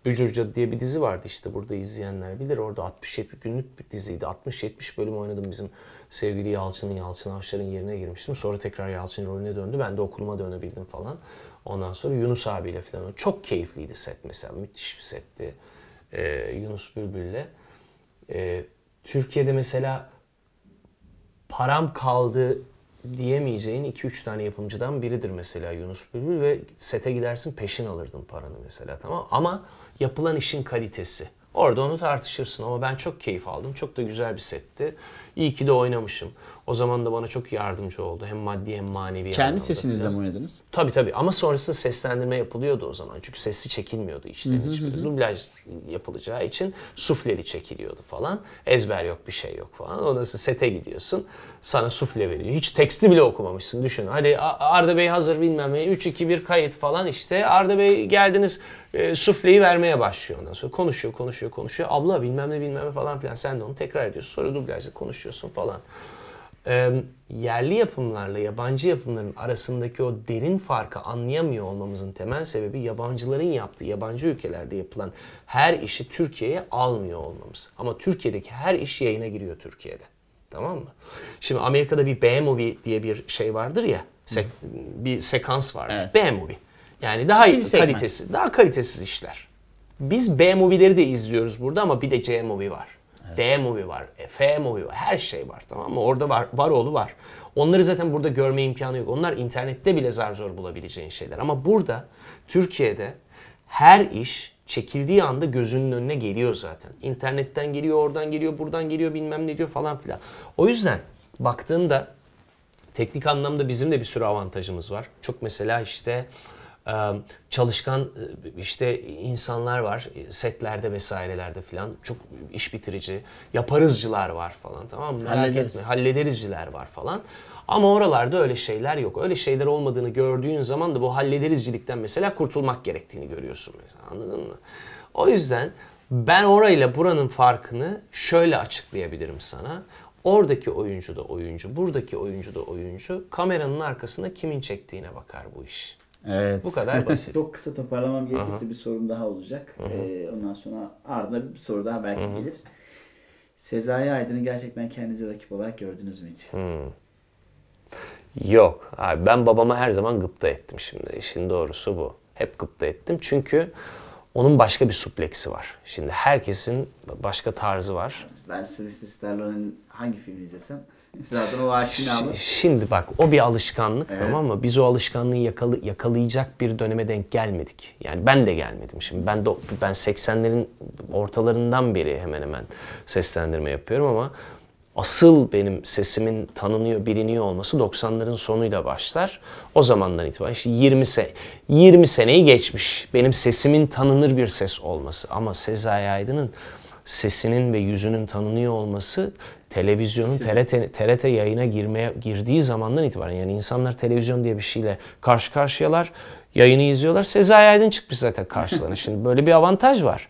Bücürcadı diye bir dizi vardı işte burada izleyenler bilir. Orada 60-70 günlük bir diziydi. 60-70 bölüm oynadım bizim sevgili Yalçın'ın, Yalçın Avşar'ın yerine girmiştim. Sonra tekrar Yalçın rolüne döndü. Ben de okuluma dönebildim falan. Ondan sonra Yunus abiyle falan. Çok keyifliydi set mesela. Müthiş bir setti. Ee, Yunus Bülbül'le. E, Türkiye'de mesela param kaldı diyemeyeceğin 2-3 tane yapımcıdan biridir mesela Yunus Bülbül ve sete gidersin peşin alırdın paranı mesela tamam ama yapılan işin kalitesi. Orada onu tartışırsın ama ben çok keyif aldım. Çok da güzel bir setti. İyi ki de oynamışım. O zaman da bana çok yardımcı oldu. Hem maddi hem manevi. Kendi sesinizle mi oynadınız? Tabii tabii ama sonrasında seslendirme yapılıyordu o zaman. Çünkü sesi çekilmiyordu işlerin hiçbiri. Dublaj yapılacağı için sufleri çekiliyordu falan. Ezber yok bir şey yok falan. Ondan sonra sete gidiyorsun. Sana sufle veriyor. Hiç teksti bile okumamışsın düşün. Hadi Arda Bey hazır bilmem ne. 3-2-1 kayıt falan işte. Arda Bey geldiniz e, sufleyi vermeye başlıyor ondan sonra. Konuşuyor, konuşuyor, konuşuyor. Abla bilmem ne bilmem ne falan filan. Sen de onu tekrar ediyorsun. Sonra dublajda konuşuyorsun falan e, yerli yapımlarla yabancı yapımların arasındaki o derin farkı anlayamıyor olmamızın temel sebebi yabancıların yaptığı, yabancı ülkelerde yapılan her işi Türkiye'ye almıyor olmamız. Ama Türkiye'deki her iş yayına giriyor Türkiye'de. Tamam mı? Şimdi Amerika'da bir B-movie diye bir şey vardır ya. Sek- bir sekans vardır. Evet. B-movie. Yani daha İkinci kalitesi, daha kalitesiz işler. Biz B-movie'leri de izliyoruz burada ama bir de C-movie var. Evet. D movie var, F movie var, her şey var tamam mı? Orada var, var oğlu var. Onları zaten burada görme imkanı yok. Onlar internette bile zar zor bulabileceğin şeyler. Ama burada Türkiye'de her iş çekildiği anda gözünün önüne geliyor zaten. İnternetten geliyor, oradan geliyor, buradan geliyor bilmem ne diyor falan filan. O yüzden baktığında teknik anlamda bizim de bir sürü avantajımız var. Çok mesela işte çalışkan işte insanlar var setlerde vesairelerde filan çok iş bitirici yaparızcılar var falan tamam Merak Hallederiz. etme hallederizciler var falan. Ama oralarda öyle şeyler yok. Öyle şeyler olmadığını gördüğün zaman da bu hallederizcilikten mesela kurtulmak gerektiğini görüyorsun mesela anladın mı? O yüzden ben orayla buranın farkını şöyle açıklayabilirim sana. Oradaki oyuncu da oyuncu, buradaki oyuncu da oyuncu. Kameranın arkasında kimin çektiğine bakar bu iş. Evet. Bu kadar *laughs* basit. Çok kısa toparlamam gerekirse Aha. bir sorum daha olacak. Aha. Ee, ondan sonra ardına bir soru daha belki Aha. gelir. Sezai Aydın'ı gerçekten kendinize rakip olarak gördünüz mü hiç? Hmm. Yok. Abi ben babama her zaman gıpta ettim şimdi. İşin doğrusu bu. Hep gıpta ettim. Çünkü onun başka bir supleksi var. Şimdi herkesin başka tarzı var. Ben Sylvester Stallone'ın hangi filmi izlesem Zaten o aşinalık. Şimdi bak o bir alışkanlık evet. tamam mı? Biz o alışkanlığı yakalı, yakalayacak bir döneme denk gelmedik. Yani ben de gelmedim. Şimdi ben de, ben 80'lerin ortalarından beri hemen hemen seslendirme yapıyorum ama asıl benim sesimin tanınıyor, biliniyor olması 90'ların sonuyla başlar. O zamandan itibaren işte 20 se 20 seneyi geçmiş. Benim sesimin tanınır bir ses olması ama Sezai Aydın'ın sesinin ve yüzünün tanınıyor olması televizyonun TRT, TRT yayına girmeye girdiği zamandan itibaren yani insanlar televizyon diye bir şeyle karşı karşıyalar. Yayını izliyorlar. Sezai Aydın çıkmış zaten karşılarına. Şimdi böyle bir avantaj var.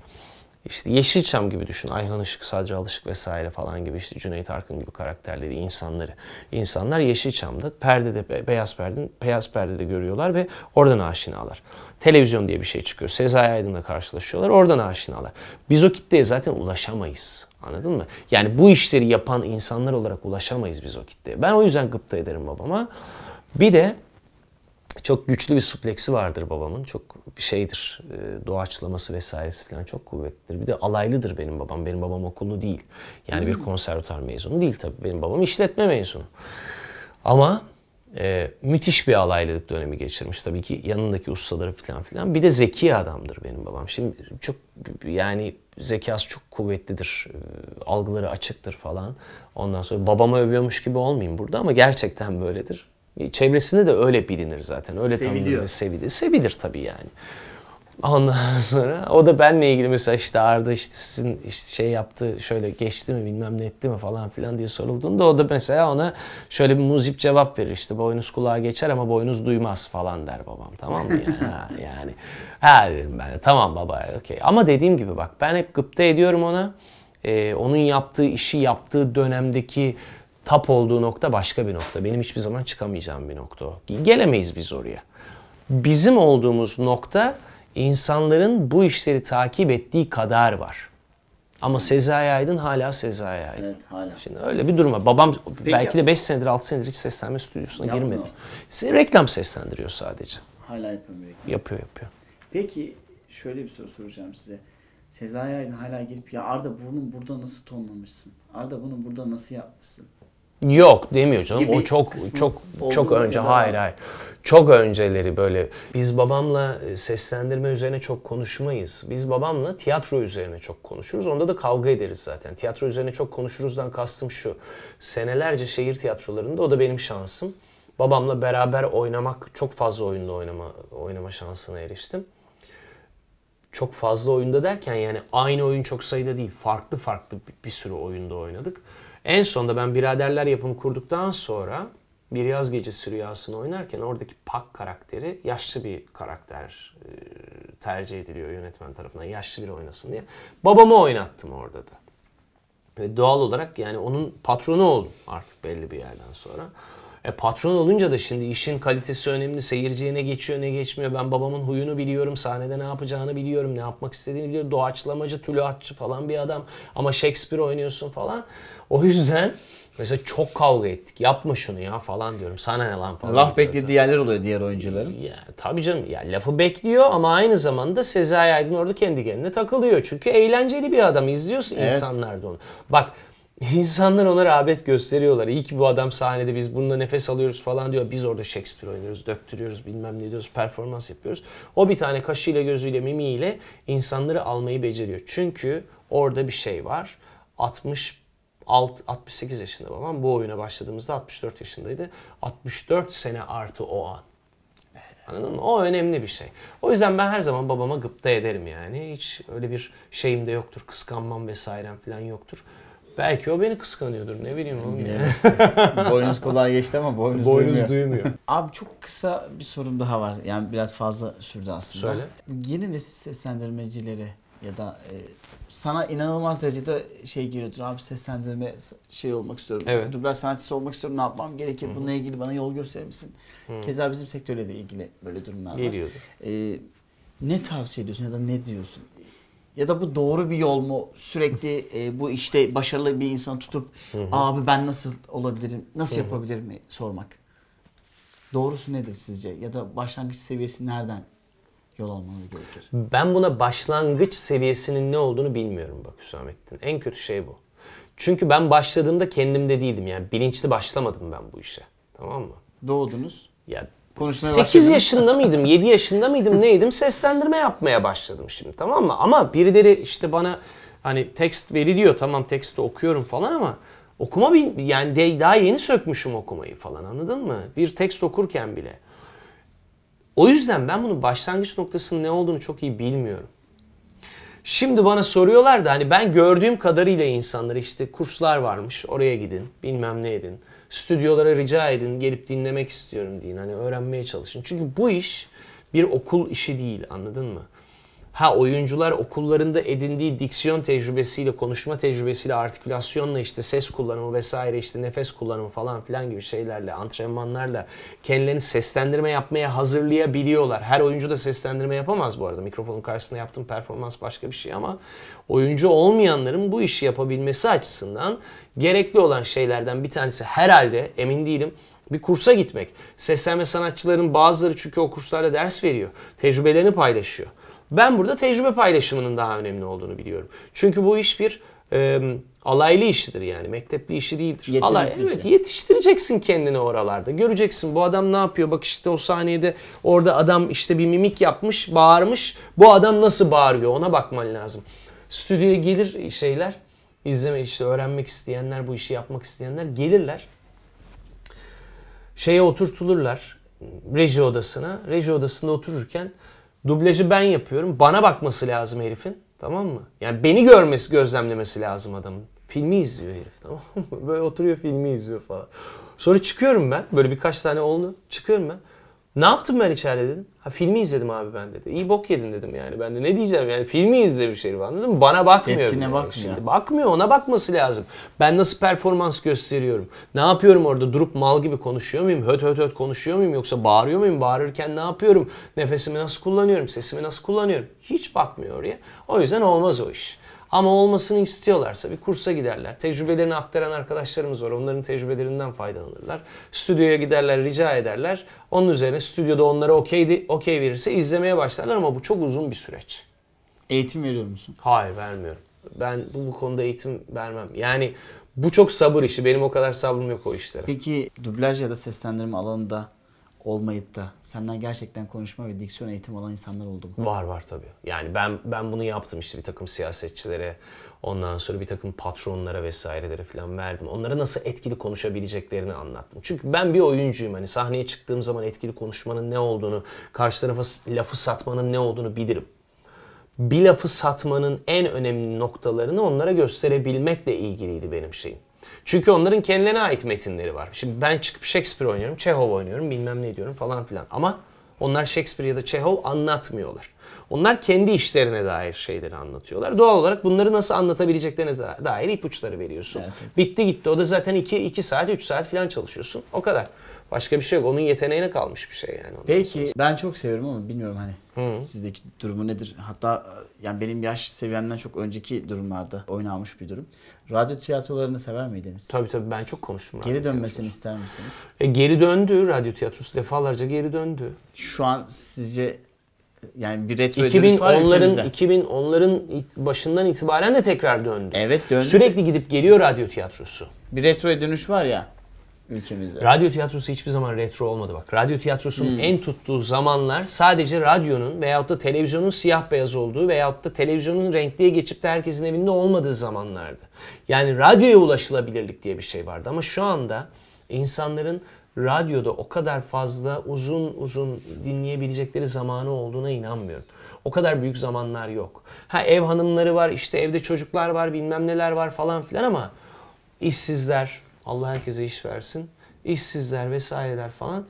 İşte Yeşilçam gibi düşün. Ayhan Işık, Sadri Alışık vesaire falan gibi işte Cüneyt Arkın gibi karakterleri, insanları. İnsanlar Yeşilçam'da perdede, beyaz perde, beyaz perdede görüyorlar ve oradan aşinalar. Televizyon diye bir şey çıkıyor. Sezai Aydın'la karşılaşıyorlar. Oradan aşinalar. Biz o kitleye zaten ulaşamayız. Anladın mı? Yani bu işleri yapan insanlar olarak ulaşamayız biz o kitleye. Ben o yüzden gıpta ederim babama. Bir de çok güçlü bir supleksi vardır babamın. Çok bir şeydir, e, doğaçlaması vesairesi falan çok kuvvetlidir. Bir de alaylıdır benim babam. Benim babam okullu değil. Yani bir hmm. konservatuar mezunu değil tabii. Benim babam işletme mezunu. Ama e, müthiş bir alaylılık dönemi geçirmiş tabii ki. Yanındaki ustaları falan filan. Bir de zeki adamdır benim babam. Şimdi çok yani zekası çok kuvvetlidir. E, algıları açıktır falan. Ondan sonra babama övüyormuş gibi olmayayım burada ama gerçekten böyledir Çevresinde de öyle bilinir zaten. Öyle tanınır sevilir. Sevilir tabii yani. Ondan *laughs* sonra o da benle ilgili mesela işte Arda işte sizin işte şey yaptı şöyle geçti mi bilmem ne etti mi falan filan diye sorulduğunda o da mesela ona şöyle bir muzip cevap verir işte boynuz kulağa geçer ama boynuz duymaz falan der babam tamam mı yani *laughs* ha, yani ha dedim ben de tamam baba okey ama dediğim gibi bak ben hep gıpta ediyorum ona ee, onun yaptığı işi yaptığı dönemdeki tap olduğu nokta başka bir nokta. Benim hiçbir zaman çıkamayacağım bir nokta o. Gelemeyiz biz oraya. Bizim olduğumuz nokta insanların bu işleri takip ettiği kadar var. Ama Sezai Aydın hala Sezai Aydın. Evet hala. Şimdi öyle bir durum var. Babam Peki belki de 5 senedir 6 senedir hiç seslenme stüdyosuna Yapma. girmedi. Size reklam seslendiriyor sadece. Hala yapıyor mu reklam? Yapıyor yapıyor. Peki şöyle bir soru soracağım size. Sezai Aydın hala gelip ya Arda bunun burada nasıl tonlamışsın? Arda bunu burada nasıl yapmışsın? Yok demiyor canım. Gibi o çok çok çok önce. Hayır hayır. Çok önceleri böyle. Biz babamla e, seslendirme üzerine çok konuşmayız. Biz babamla tiyatro üzerine çok konuşuruz. Onda da kavga ederiz zaten. Tiyatro üzerine çok konuşuruzdan kastım şu. Senelerce şehir tiyatrolarında o da benim şansım. Babamla beraber oynamak, çok fazla oyunda oynama oynama şansına eriştim çok fazla oyunda derken yani aynı oyun çok sayıda değil farklı farklı bir sürü oyunda oynadık. En sonda ben Biraderler yapımı kurduktan sonra bir yaz gecesi rüyasını oynarken oradaki Pak karakteri yaşlı bir karakter e, tercih ediliyor yönetmen tarafından. Yaşlı biri oynasın diye. Babamı oynattım orada da. Ve doğal olarak yani onun patronu oldum artık belli bir yerden sonra. E, patron olunca da şimdi işin kalitesi önemli. Seyirciye ne geçiyor ne geçmiyor. Ben babamın huyunu biliyorum. Sahnede ne yapacağını biliyorum. Ne yapmak istediğini biliyorum. Doğaçlamacı, tülahatçı falan bir adam. Ama Shakespeare oynuyorsun falan. O yüzden mesela çok kavga ettik. Yapma şunu ya falan diyorum. Sana ne lan falan. Laf beklediği yerler oluyor diğer oyuncuların. Ya, tabii canım. Ya, lafı bekliyor ama aynı zamanda Sezai Aydın orada kendi kendine takılıyor. Çünkü eğlenceli bir adam. İzliyorsun evet. insanlar da onu. Bak İnsanlar ona rağbet gösteriyorlar. İyi ki bu adam sahnede biz bununla nefes alıyoruz falan diyor. Biz orada Shakespeare oynuyoruz, döktürüyoruz, bilmem ne diyoruz, performans yapıyoruz. O bir tane kaşıyla, gözüyle, mimiyle insanları almayı beceriyor. Çünkü orada bir şey var. 60 68 yaşında babam bu oyuna başladığımızda 64 yaşındaydı. 64 sene artı o an. Anladın mı? O önemli bir şey. O yüzden ben her zaman babama gıpta ederim yani. Hiç öyle bir şeyim de yoktur. Kıskanmam vesairem falan yoktur. Belki o beni kıskanıyordur ne bileyim oğlum ya. *laughs* boynuz kolay geçti ama boynuz, boynuz duymuyor. duymuyor. Abi çok kısa bir sorum daha var. Yani biraz fazla sürdü aslında. Söyle. Yeni nesil seslendirmecileri ya da e, sana inanılmaz derecede şey geliyordur abi seslendirme şey olmak istiyorum. Evet. Dublaj sanatçısı olmak istiyorum ne yapmam gerekir Hı-hı. bununla ilgili bana yol gösterir misin? hı Keza bizim sektörle de ilgili böyle durumlar var. Geliyordur. E, ne tavsiye ediyorsun ya da ne diyorsun? Ya da bu doğru bir yol mu? Sürekli e, bu işte başarılı bir insan tutup Hı-hı. abi ben nasıl olabilirim, nasıl Hı-hı. yapabilirim mi sormak. Doğrusu nedir sizce? Ya da başlangıç seviyesi nereden yol almamız gerekir? Ben buna başlangıç seviyesinin ne olduğunu bilmiyorum bak Hüsamettin. En kötü şey bu. Çünkü ben başladığımda kendimde değildim. Yani bilinçli başlamadım ben bu işe. Tamam mı? Doğdunuz. Ya konuşmaya başladım. 8 yaşında mıydım, 7 yaşında mıydım neydim seslendirme yapmaya başladım şimdi tamam mı? Ama birileri işte bana hani tekst veri diyor tamam teksti okuyorum falan ama okuma bir, yani de, daha yeni sökmüşüm okumayı falan anladın mı? Bir tekst okurken bile. O yüzden ben bunun başlangıç noktasının ne olduğunu çok iyi bilmiyorum. Şimdi bana soruyorlar da hani ben gördüğüm kadarıyla insanları işte kurslar varmış oraya gidin bilmem ne edin stüdyolara rica edin gelip dinlemek istiyorum deyin. Hani öğrenmeye çalışın. Çünkü bu iş bir okul işi değil anladın mı? Ha oyuncular okullarında edindiği diksiyon tecrübesiyle, konuşma tecrübesiyle, artikülasyonla işte ses kullanımı vesaire işte nefes kullanımı falan filan gibi şeylerle, antrenmanlarla kendilerini seslendirme yapmaya hazırlayabiliyorlar. Her oyuncu da seslendirme yapamaz bu arada. Mikrofonun karşısında yaptığım performans başka bir şey ama oyuncu olmayanların bu işi yapabilmesi açısından gerekli olan şeylerden bir tanesi herhalde emin değilim bir kursa gitmek. Seslenme sanatçıların bazıları çünkü o kurslarda ders veriyor. Tecrübelerini paylaşıyor. Ben burada tecrübe paylaşımının daha önemli olduğunu biliyorum. Çünkü bu iş bir e, alaylı işidir yani. Mektepli işi değildir. Yetenekli Alay, işi. Evet yetiştireceksin kendini oralarda. Göreceksin bu adam ne yapıyor. Bak işte o saniyede orada adam işte bir mimik yapmış, bağırmış. Bu adam nasıl bağırıyor ona bakman lazım. Stüdyoya gelir şeyler, izleme işte öğrenmek isteyenler, bu işi yapmak isteyenler gelirler. Şeye oturtulurlar reji odasına. Reji odasında otururken Dublajı ben yapıyorum. Bana bakması lazım herifin. Tamam mı? Yani beni görmesi, gözlemlemesi lazım adamın. Filmi izliyor herif tamam mı? *laughs* Böyle oturuyor filmi izliyor falan. Sonra çıkıyorum ben. Böyle birkaç tane oldu. Çıkıyorum ben. Ne yaptım ben içeride dedim. Ha filmi izledim abi ben dedi. İyi bok yedin dedim yani. Ben de ne diyeceğim yani filmi izlemiş şey herif anladın mı? Bana bakmıyor. Tepkine yani. Şimdi bakmıyor ona bakması lazım. Ben nasıl performans gösteriyorum? Ne yapıyorum orada durup mal gibi konuşuyor muyum? Höt höt höt konuşuyor muyum? Yoksa bağırıyor muyum? Bağırırken ne yapıyorum? Nefesimi nasıl kullanıyorum? Sesimi nasıl kullanıyorum? Hiç bakmıyor oraya. O yüzden olmaz o iş. Ama olmasını istiyorlarsa bir kursa giderler. Tecrübelerini aktaran arkadaşlarımız var. Onların tecrübelerinden faydalanırlar. Stüdyoya giderler, rica ederler. Onun üzerine stüdyoda onlara okey okay verirse izlemeye başlarlar ama bu çok uzun bir süreç. Eğitim veriyor musun? Hayır vermiyorum. Ben bu, bu konuda eğitim vermem. Yani bu çok sabır işi. Benim o kadar sabrım yok o işlere. Peki dublaj ya da seslendirme alanında olmayıp da senden gerçekten konuşma ve diksiyon eğitimi olan insanlar oldu mu? Var var tabii. Yani ben ben bunu yaptım işte bir takım siyasetçilere, ondan sonra bir takım patronlara vesairelere falan verdim. Onlara nasıl etkili konuşabileceklerini anlattım. Çünkü ben bir oyuncuyum. Hani sahneye çıktığım zaman etkili konuşmanın ne olduğunu, karşı tarafa lafı satmanın ne olduğunu bilirim. Bir lafı satmanın en önemli noktalarını onlara gösterebilmekle ilgiliydi benim şeyim. Çünkü onların kendilerine ait metinleri var. Şimdi ben çıkıp Shakespeare oynuyorum, Chekhov oynuyorum, bilmem ne diyorum falan filan. Ama onlar Shakespeare ya da Chekhov anlatmıyorlar. Onlar kendi işlerine dair şeyleri anlatıyorlar. Doğal olarak bunları nasıl anlatabileceklerine dair ipuçları veriyorsun. Evet. Bitti gitti. O da zaten 2 2 saat 3 saat falan çalışıyorsun. O kadar. Başka bir şey yok. Onun yeteneğine kalmış bir şey yani. Peki sonrası. ben çok seviyorum ama bilmiyorum hani Hı. sizdeki durumu nedir? Hatta e, yani benim yaş seviyemden çok önceki durumlarda oynamış bir durum. Radyo tiyatrolarını sever miydiniz? Tabii tabii ben çok konuştum. Geri dönmesini ister misiniz? E, geri döndü radyo tiyatrosu defalarca geri döndü. Şu an sizce e, yani bir retro 2010'ların 2010'ların başından itibaren de tekrar döndü. Evet döndü. Sürekli gidip geliyor radyo tiyatrosu. Bir retro dönüş var ya ülkemizde. Radyo tiyatrosu hiçbir zaman retro olmadı bak. Radyo tiyatrosunun hmm. en tuttuğu zamanlar sadece radyonun veyahut da televizyonun siyah beyaz olduğu veyahut da televizyonun renkliye geçip de herkesin evinde olmadığı zamanlardı. Yani radyoya ulaşılabilirlik diye bir şey vardı ama şu anda insanların radyoda o kadar fazla uzun uzun dinleyebilecekleri zamanı olduğuna inanmıyorum. O kadar büyük zamanlar yok. Ha ev hanımları var, işte evde çocuklar var, bilmem neler var falan filan ama işsizler, Allah herkese iş versin. İşsizler vesaireler falan.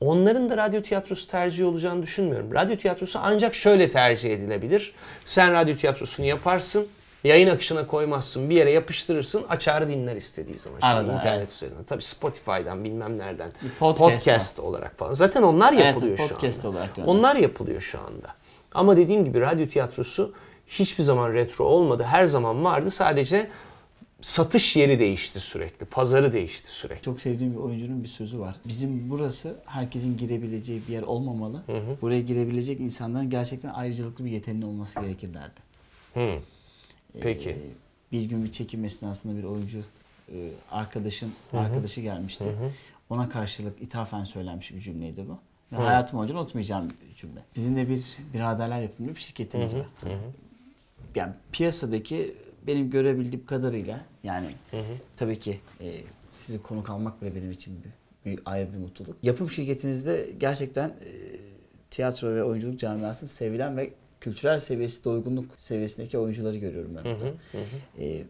Onların da radyo tiyatrosu tercihi olacağını düşünmüyorum. Radyo tiyatrosu ancak şöyle tercih edilebilir. Sen radyo tiyatrosunu yaparsın. Yayın akışına koymazsın. Bir yere yapıştırırsın. Açar dinler istediği zaman. Şimdi Anladım, internet evet. üzerinden. Tabii Spotify'dan bilmem nereden. podcast, podcast olarak falan. Zaten onlar yapılıyor evet, podcast şu anda. Olarak yani. onlar yapılıyor şu anda. Ama dediğim gibi radyo tiyatrosu hiçbir zaman retro olmadı. Her zaman vardı. Sadece satış yeri değişti sürekli. Pazarı değişti sürekli. Çok sevdiğim bir oyuncunun bir sözü var. Bizim burası herkesin girebileceği bir yer olmamalı. Hı hı. Buraya girebilecek insanların gerçekten ayrıcalıklı bir yeteneği olması gerekir derdi. Hı. Ee, Peki. Ee, bir gün bir çekim esnasında bir oyuncu e, arkadaşın hı hı. arkadaşı gelmişti. Hı hı. Ona karşılık ithafen söylenmiş bir cümleydi bu. Ve hı. hayatım boyunca unutmayacağım bir cümle. Sizin de bir biraderler yapımı bir şirketiniz hı hı. var. Hı hı. Yani piyasadaki benim görebildiğim kadarıyla yani hı hı. tabii ki e, sizi konuk almak bile benim için bir, büyük ayrı bir mutluluk. Yapım şirketinizde gerçekten e, tiyatro ve oyunculuk camiasının sevilen ve kültürel seviyesi, doygunluk seviyesindeki oyuncuları görüyorum ben burada. Hı hı hı. E,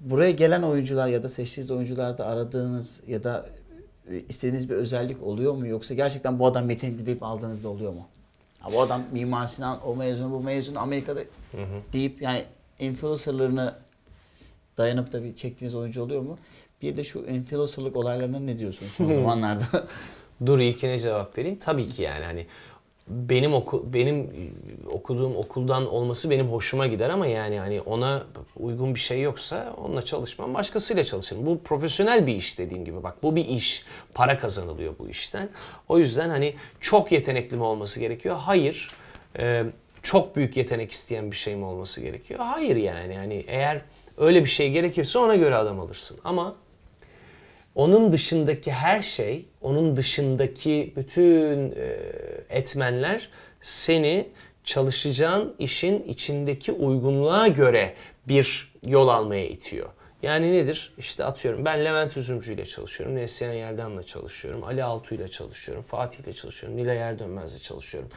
buraya gelen oyuncular ya da seçtiğiniz oyuncularda aradığınız ya da e, istediğiniz bir özellik oluyor mu yoksa gerçekten bu adam yetenekli deyip aldığınızda oluyor mu? Ha, bu adam Mimar Sinan, o mezun, bu mezun Amerika'da hı hı. deyip yani influencerlarına dayanıp da bir çektiğiniz oyuncu oluyor mu? Bir de şu influencerlık olaylarına ne diyorsunuz son *laughs* zamanlarda? Dur ilkine cevap vereyim. Tabii ki yani hani benim oku, benim okuduğum okuldan olması benim hoşuma gider ama yani hani ona uygun bir şey yoksa onunla çalışmam başkasıyla çalışırım. Bu profesyonel bir iş dediğim gibi bak bu bir iş. Para kazanılıyor bu işten. O yüzden hani çok yetenekli mi olması gerekiyor? Hayır. Ee, çok büyük yetenek isteyen bir şey mi olması gerekiyor? Hayır yani. yani eğer öyle bir şey gerekirse ona göre adam alırsın. Ama onun dışındaki her şey, onun dışındaki bütün e, etmenler seni çalışacağın işin içindeki uygunluğa göre bir yol almaya itiyor. Yani nedir? İşte atıyorum ben Levent Üzümcü ile çalışıyorum, Neslihan Yeldan'la çalışıyorum, Ali Altu ile çalışıyorum, Fatih ile çalışıyorum, Nilay Erdönmez ile çalışıyorum.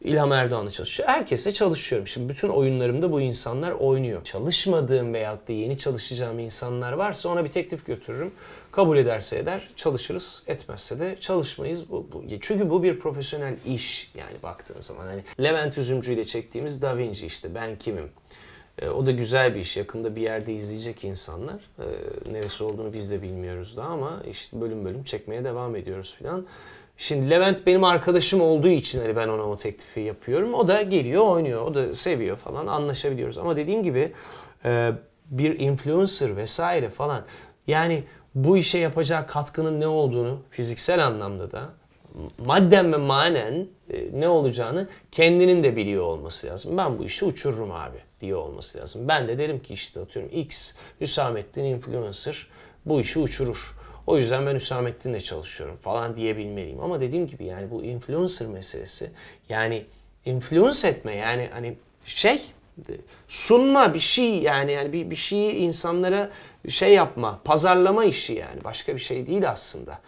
İlham Erdoğan'la çalışıyor. Herkese çalışıyorum. Şimdi bütün oyunlarımda bu insanlar oynuyor. Çalışmadığım veyahut da yeni çalışacağım insanlar varsa ona bir teklif götürürüm. Kabul ederse eder, çalışırız. Etmezse de çalışmayız. Bu, bu. Çünkü bu bir profesyonel iş yani baktığın zaman. Hani Levent Üzümcü ile çektiğimiz Da Vinci işte ben kimim? Ee, o da güzel bir iş. Yakında bir yerde izleyecek insanlar. Ee, neresi olduğunu biz de bilmiyoruz daha ama işte bölüm bölüm çekmeye devam ediyoruz falan. Şimdi Levent benim arkadaşım olduğu için hani ben ona o teklifi yapıyorum. O da geliyor oynuyor. O da seviyor falan anlaşabiliyoruz. Ama dediğim gibi e, bir influencer vesaire falan yani bu işe yapacağı katkının ne olduğunu fiziksel anlamda da madden ve manen e, ne olacağını kendinin de biliyor olması lazım. Ben bu işi uçururum abi diye olması lazım. Ben de derim ki işte atıyorum X Hüsamettin influencer bu işi uçurur o yüzden ben Hüsamettin'le çalışıyorum falan diyebilmeliyim. Ama dediğim gibi yani bu influencer meselesi yani influence etme yani hani şey sunma bir şey yani yani bir, bir şeyi insanlara şey yapma pazarlama işi yani başka bir şey değil aslında.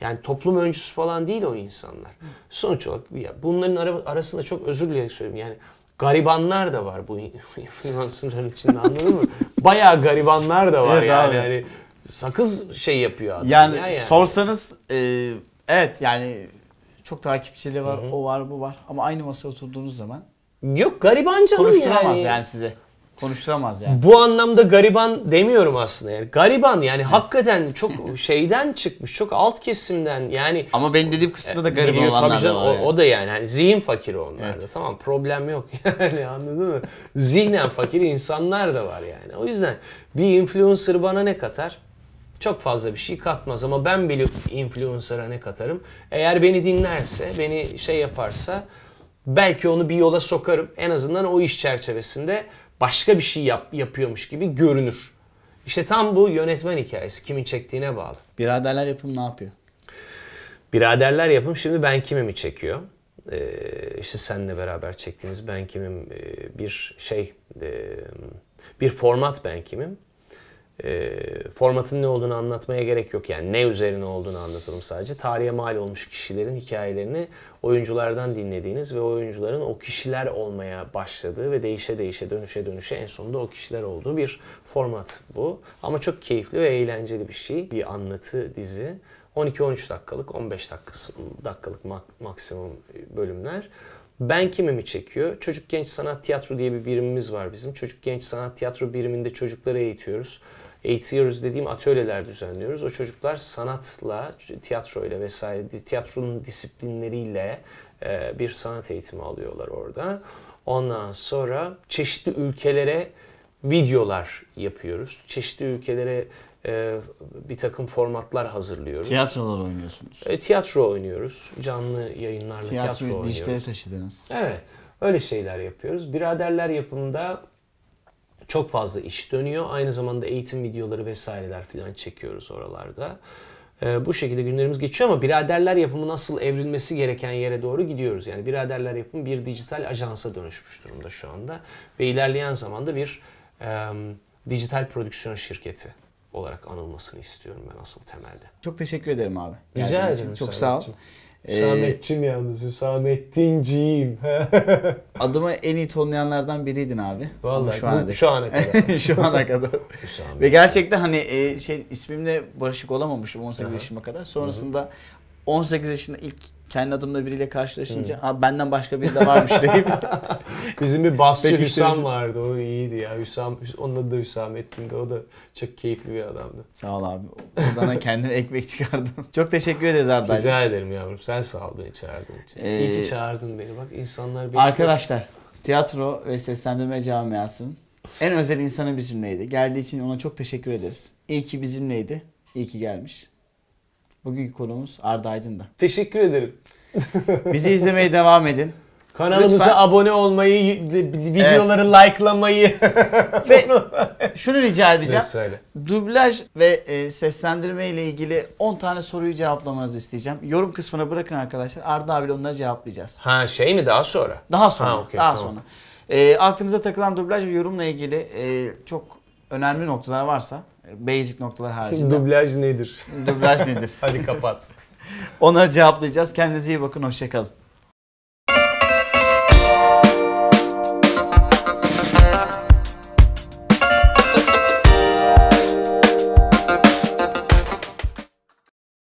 Yani toplum öncüsü falan değil o insanlar. Sonuç olarak ya bunların ara, arasında çok özür dileyerek söyleyeyim yani garibanlar da var bu *laughs* influencerların içinde anladın mı? Bayağı garibanlar da var evet, yani. Abi. yani sakız şey yapıyor adam. Yani, ya yani. sorsanız e, evet yani çok takipçili var, Hı-hı. o var, bu var ama aynı masaya oturduğunuz zaman Yok gariban canım konuşturamaz yani. yani size. Konuşturamaz yani. Bu anlamda gariban demiyorum aslında yani. Gariban yani evet. hakikaten çok *laughs* şeyden çıkmış, çok alt kesimden yani. Ama benim dediğim kısmı da gariban olanlar tabii da Yani. O, o da yani hani zihin fakiri onlar evet. da tamam problem yok *laughs* yani anladın mı? Zihnen fakir insanlar da var yani. O yüzden bir influencer bana ne katar? çok fazla bir şey katmaz ama ben bile influencer'a ne katarım. Eğer beni dinlerse, beni şey yaparsa belki onu bir yola sokarım. En azından o iş çerçevesinde başka bir şey yap, yapıyormuş gibi görünür. İşte tam bu yönetmen hikayesi. Kimin çektiğine bağlı. Biraderler yapım ne yapıyor? Biraderler yapım şimdi ben kimimi çekiyor. Ee, İşte seninle beraber çektiğimiz ben kimim ee, bir şey ee, bir format ben kimim e, formatın ne olduğunu anlatmaya gerek yok. Yani ne üzerine olduğunu anlatırım sadece. Tarihe mal olmuş kişilerin hikayelerini oyunculardan dinlediğiniz ve oyuncuların o kişiler olmaya başladığı ve değişe değişe dönüşe dönüşe en sonunda o kişiler olduğu bir format bu. Ama çok keyifli ve eğlenceli bir şey. Bir anlatı dizi. 12-13 dakikalık, 15 dakikalık maksimum bölümler. Ben kimimi çekiyor? Çocuk Genç Sanat Tiyatro diye bir birimimiz var bizim. Çocuk Genç Sanat Tiyatro biriminde çocukları eğitiyoruz eğitiyoruz dediğim atölyeler düzenliyoruz. O çocuklar sanatla, tiyatroyla vesaire, tiyatronun disiplinleriyle e, bir sanat eğitimi alıyorlar orada. Ondan sonra çeşitli ülkelere videolar yapıyoruz. Çeşitli ülkelere e, bir takım formatlar hazırlıyoruz. Tiyatrolar oynuyorsunuz. E, tiyatro oynuyoruz. Canlı yayınlarla tiyatro, tiyatro oynuyoruz. Tiyatroyu dijitale taşıdınız. Evet. Öyle şeyler yapıyoruz. Biraderler yapımında çok fazla iş dönüyor. Aynı zamanda eğitim videoları vesaireler falan çekiyoruz oralarda. Ee, bu şekilde günlerimiz geçiyor ama biraderler yapımı nasıl evrilmesi gereken yere doğru gidiyoruz. Yani biraderler yapımı bir dijital ajansa dönüşmüş durumda şu anda. Ve ilerleyen zamanda bir e, dijital prodüksiyon şirketi olarak anılmasını istiyorum ben asıl temelde. Çok teşekkür ederim abi. Rica ederim. Çok sağ ol. Için. Ee, Hüsamettin ee, yalnız. Hüsamettinciğim. *laughs* adımı en iyi tonlayanlardan biriydin abi. Vallahi şu ana, bu, şu ana kadar. *laughs* şu ana kadar. Ve gerçekten hani e, şey ismimle barışık olamamışım 18 Aha. yaşıma kadar. Sonrasında Aha. 18 yaşında ilk kendi adımda biriyle karşılaşınca evet. benden başka biri de varmış deyip. *laughs* Bizim bir basçı Hüsam vardı. O iyiydi ya. Hüsam, onun adı da Hüsamettin'di. O da çok keyifli bir adamdı. Sağ ol abi. Odana kendine ekmek çıkardım. Çok teşekkür ederiz Arda. Rica ederim yavrum. Sen sağ ol beni çağırdığın için. Ee, İyi ki ee, çağırdın beni. Bak insanlar beni... Arkadaşlar, tiyatro ve seslendirme camiasının en özel insanı bizimleydi. Geldiği için ona çok teşekkür ederiz. İyi ki bizimleydi. İyi ki gelmiş. Bugünkü konumuz Arda Aydın'da. Teşekkür ederim. *laughs* Bizi izlemeye devam edin. Kanalımıza Lütfen. abone olmayı, videoları evet. likelamayı. *laughs* Ve şunu rica edeceğim. Söyle. Dublaj ve e, seslendirme ile ilgili 10 tane soruyu cevaplamanızı isteyeceğim. Yorum kısmına bırakın arkadaşlar. Arda abiyle onları cevaplayacağız. Ha şey mi daha sonra? Daha sonra. Ha, okay, daha tamam. sonra. E, aklınıza takılan dublaj ve yorumla ilgili e, çok önemli noktalar varsa e, basic noktalar haricinde. dublaj nedir? Dublaj nedir? *laughs* Hadi kapat. Onları cevaplayacağız. Kendinize iyi bakın. Hoşçakalın.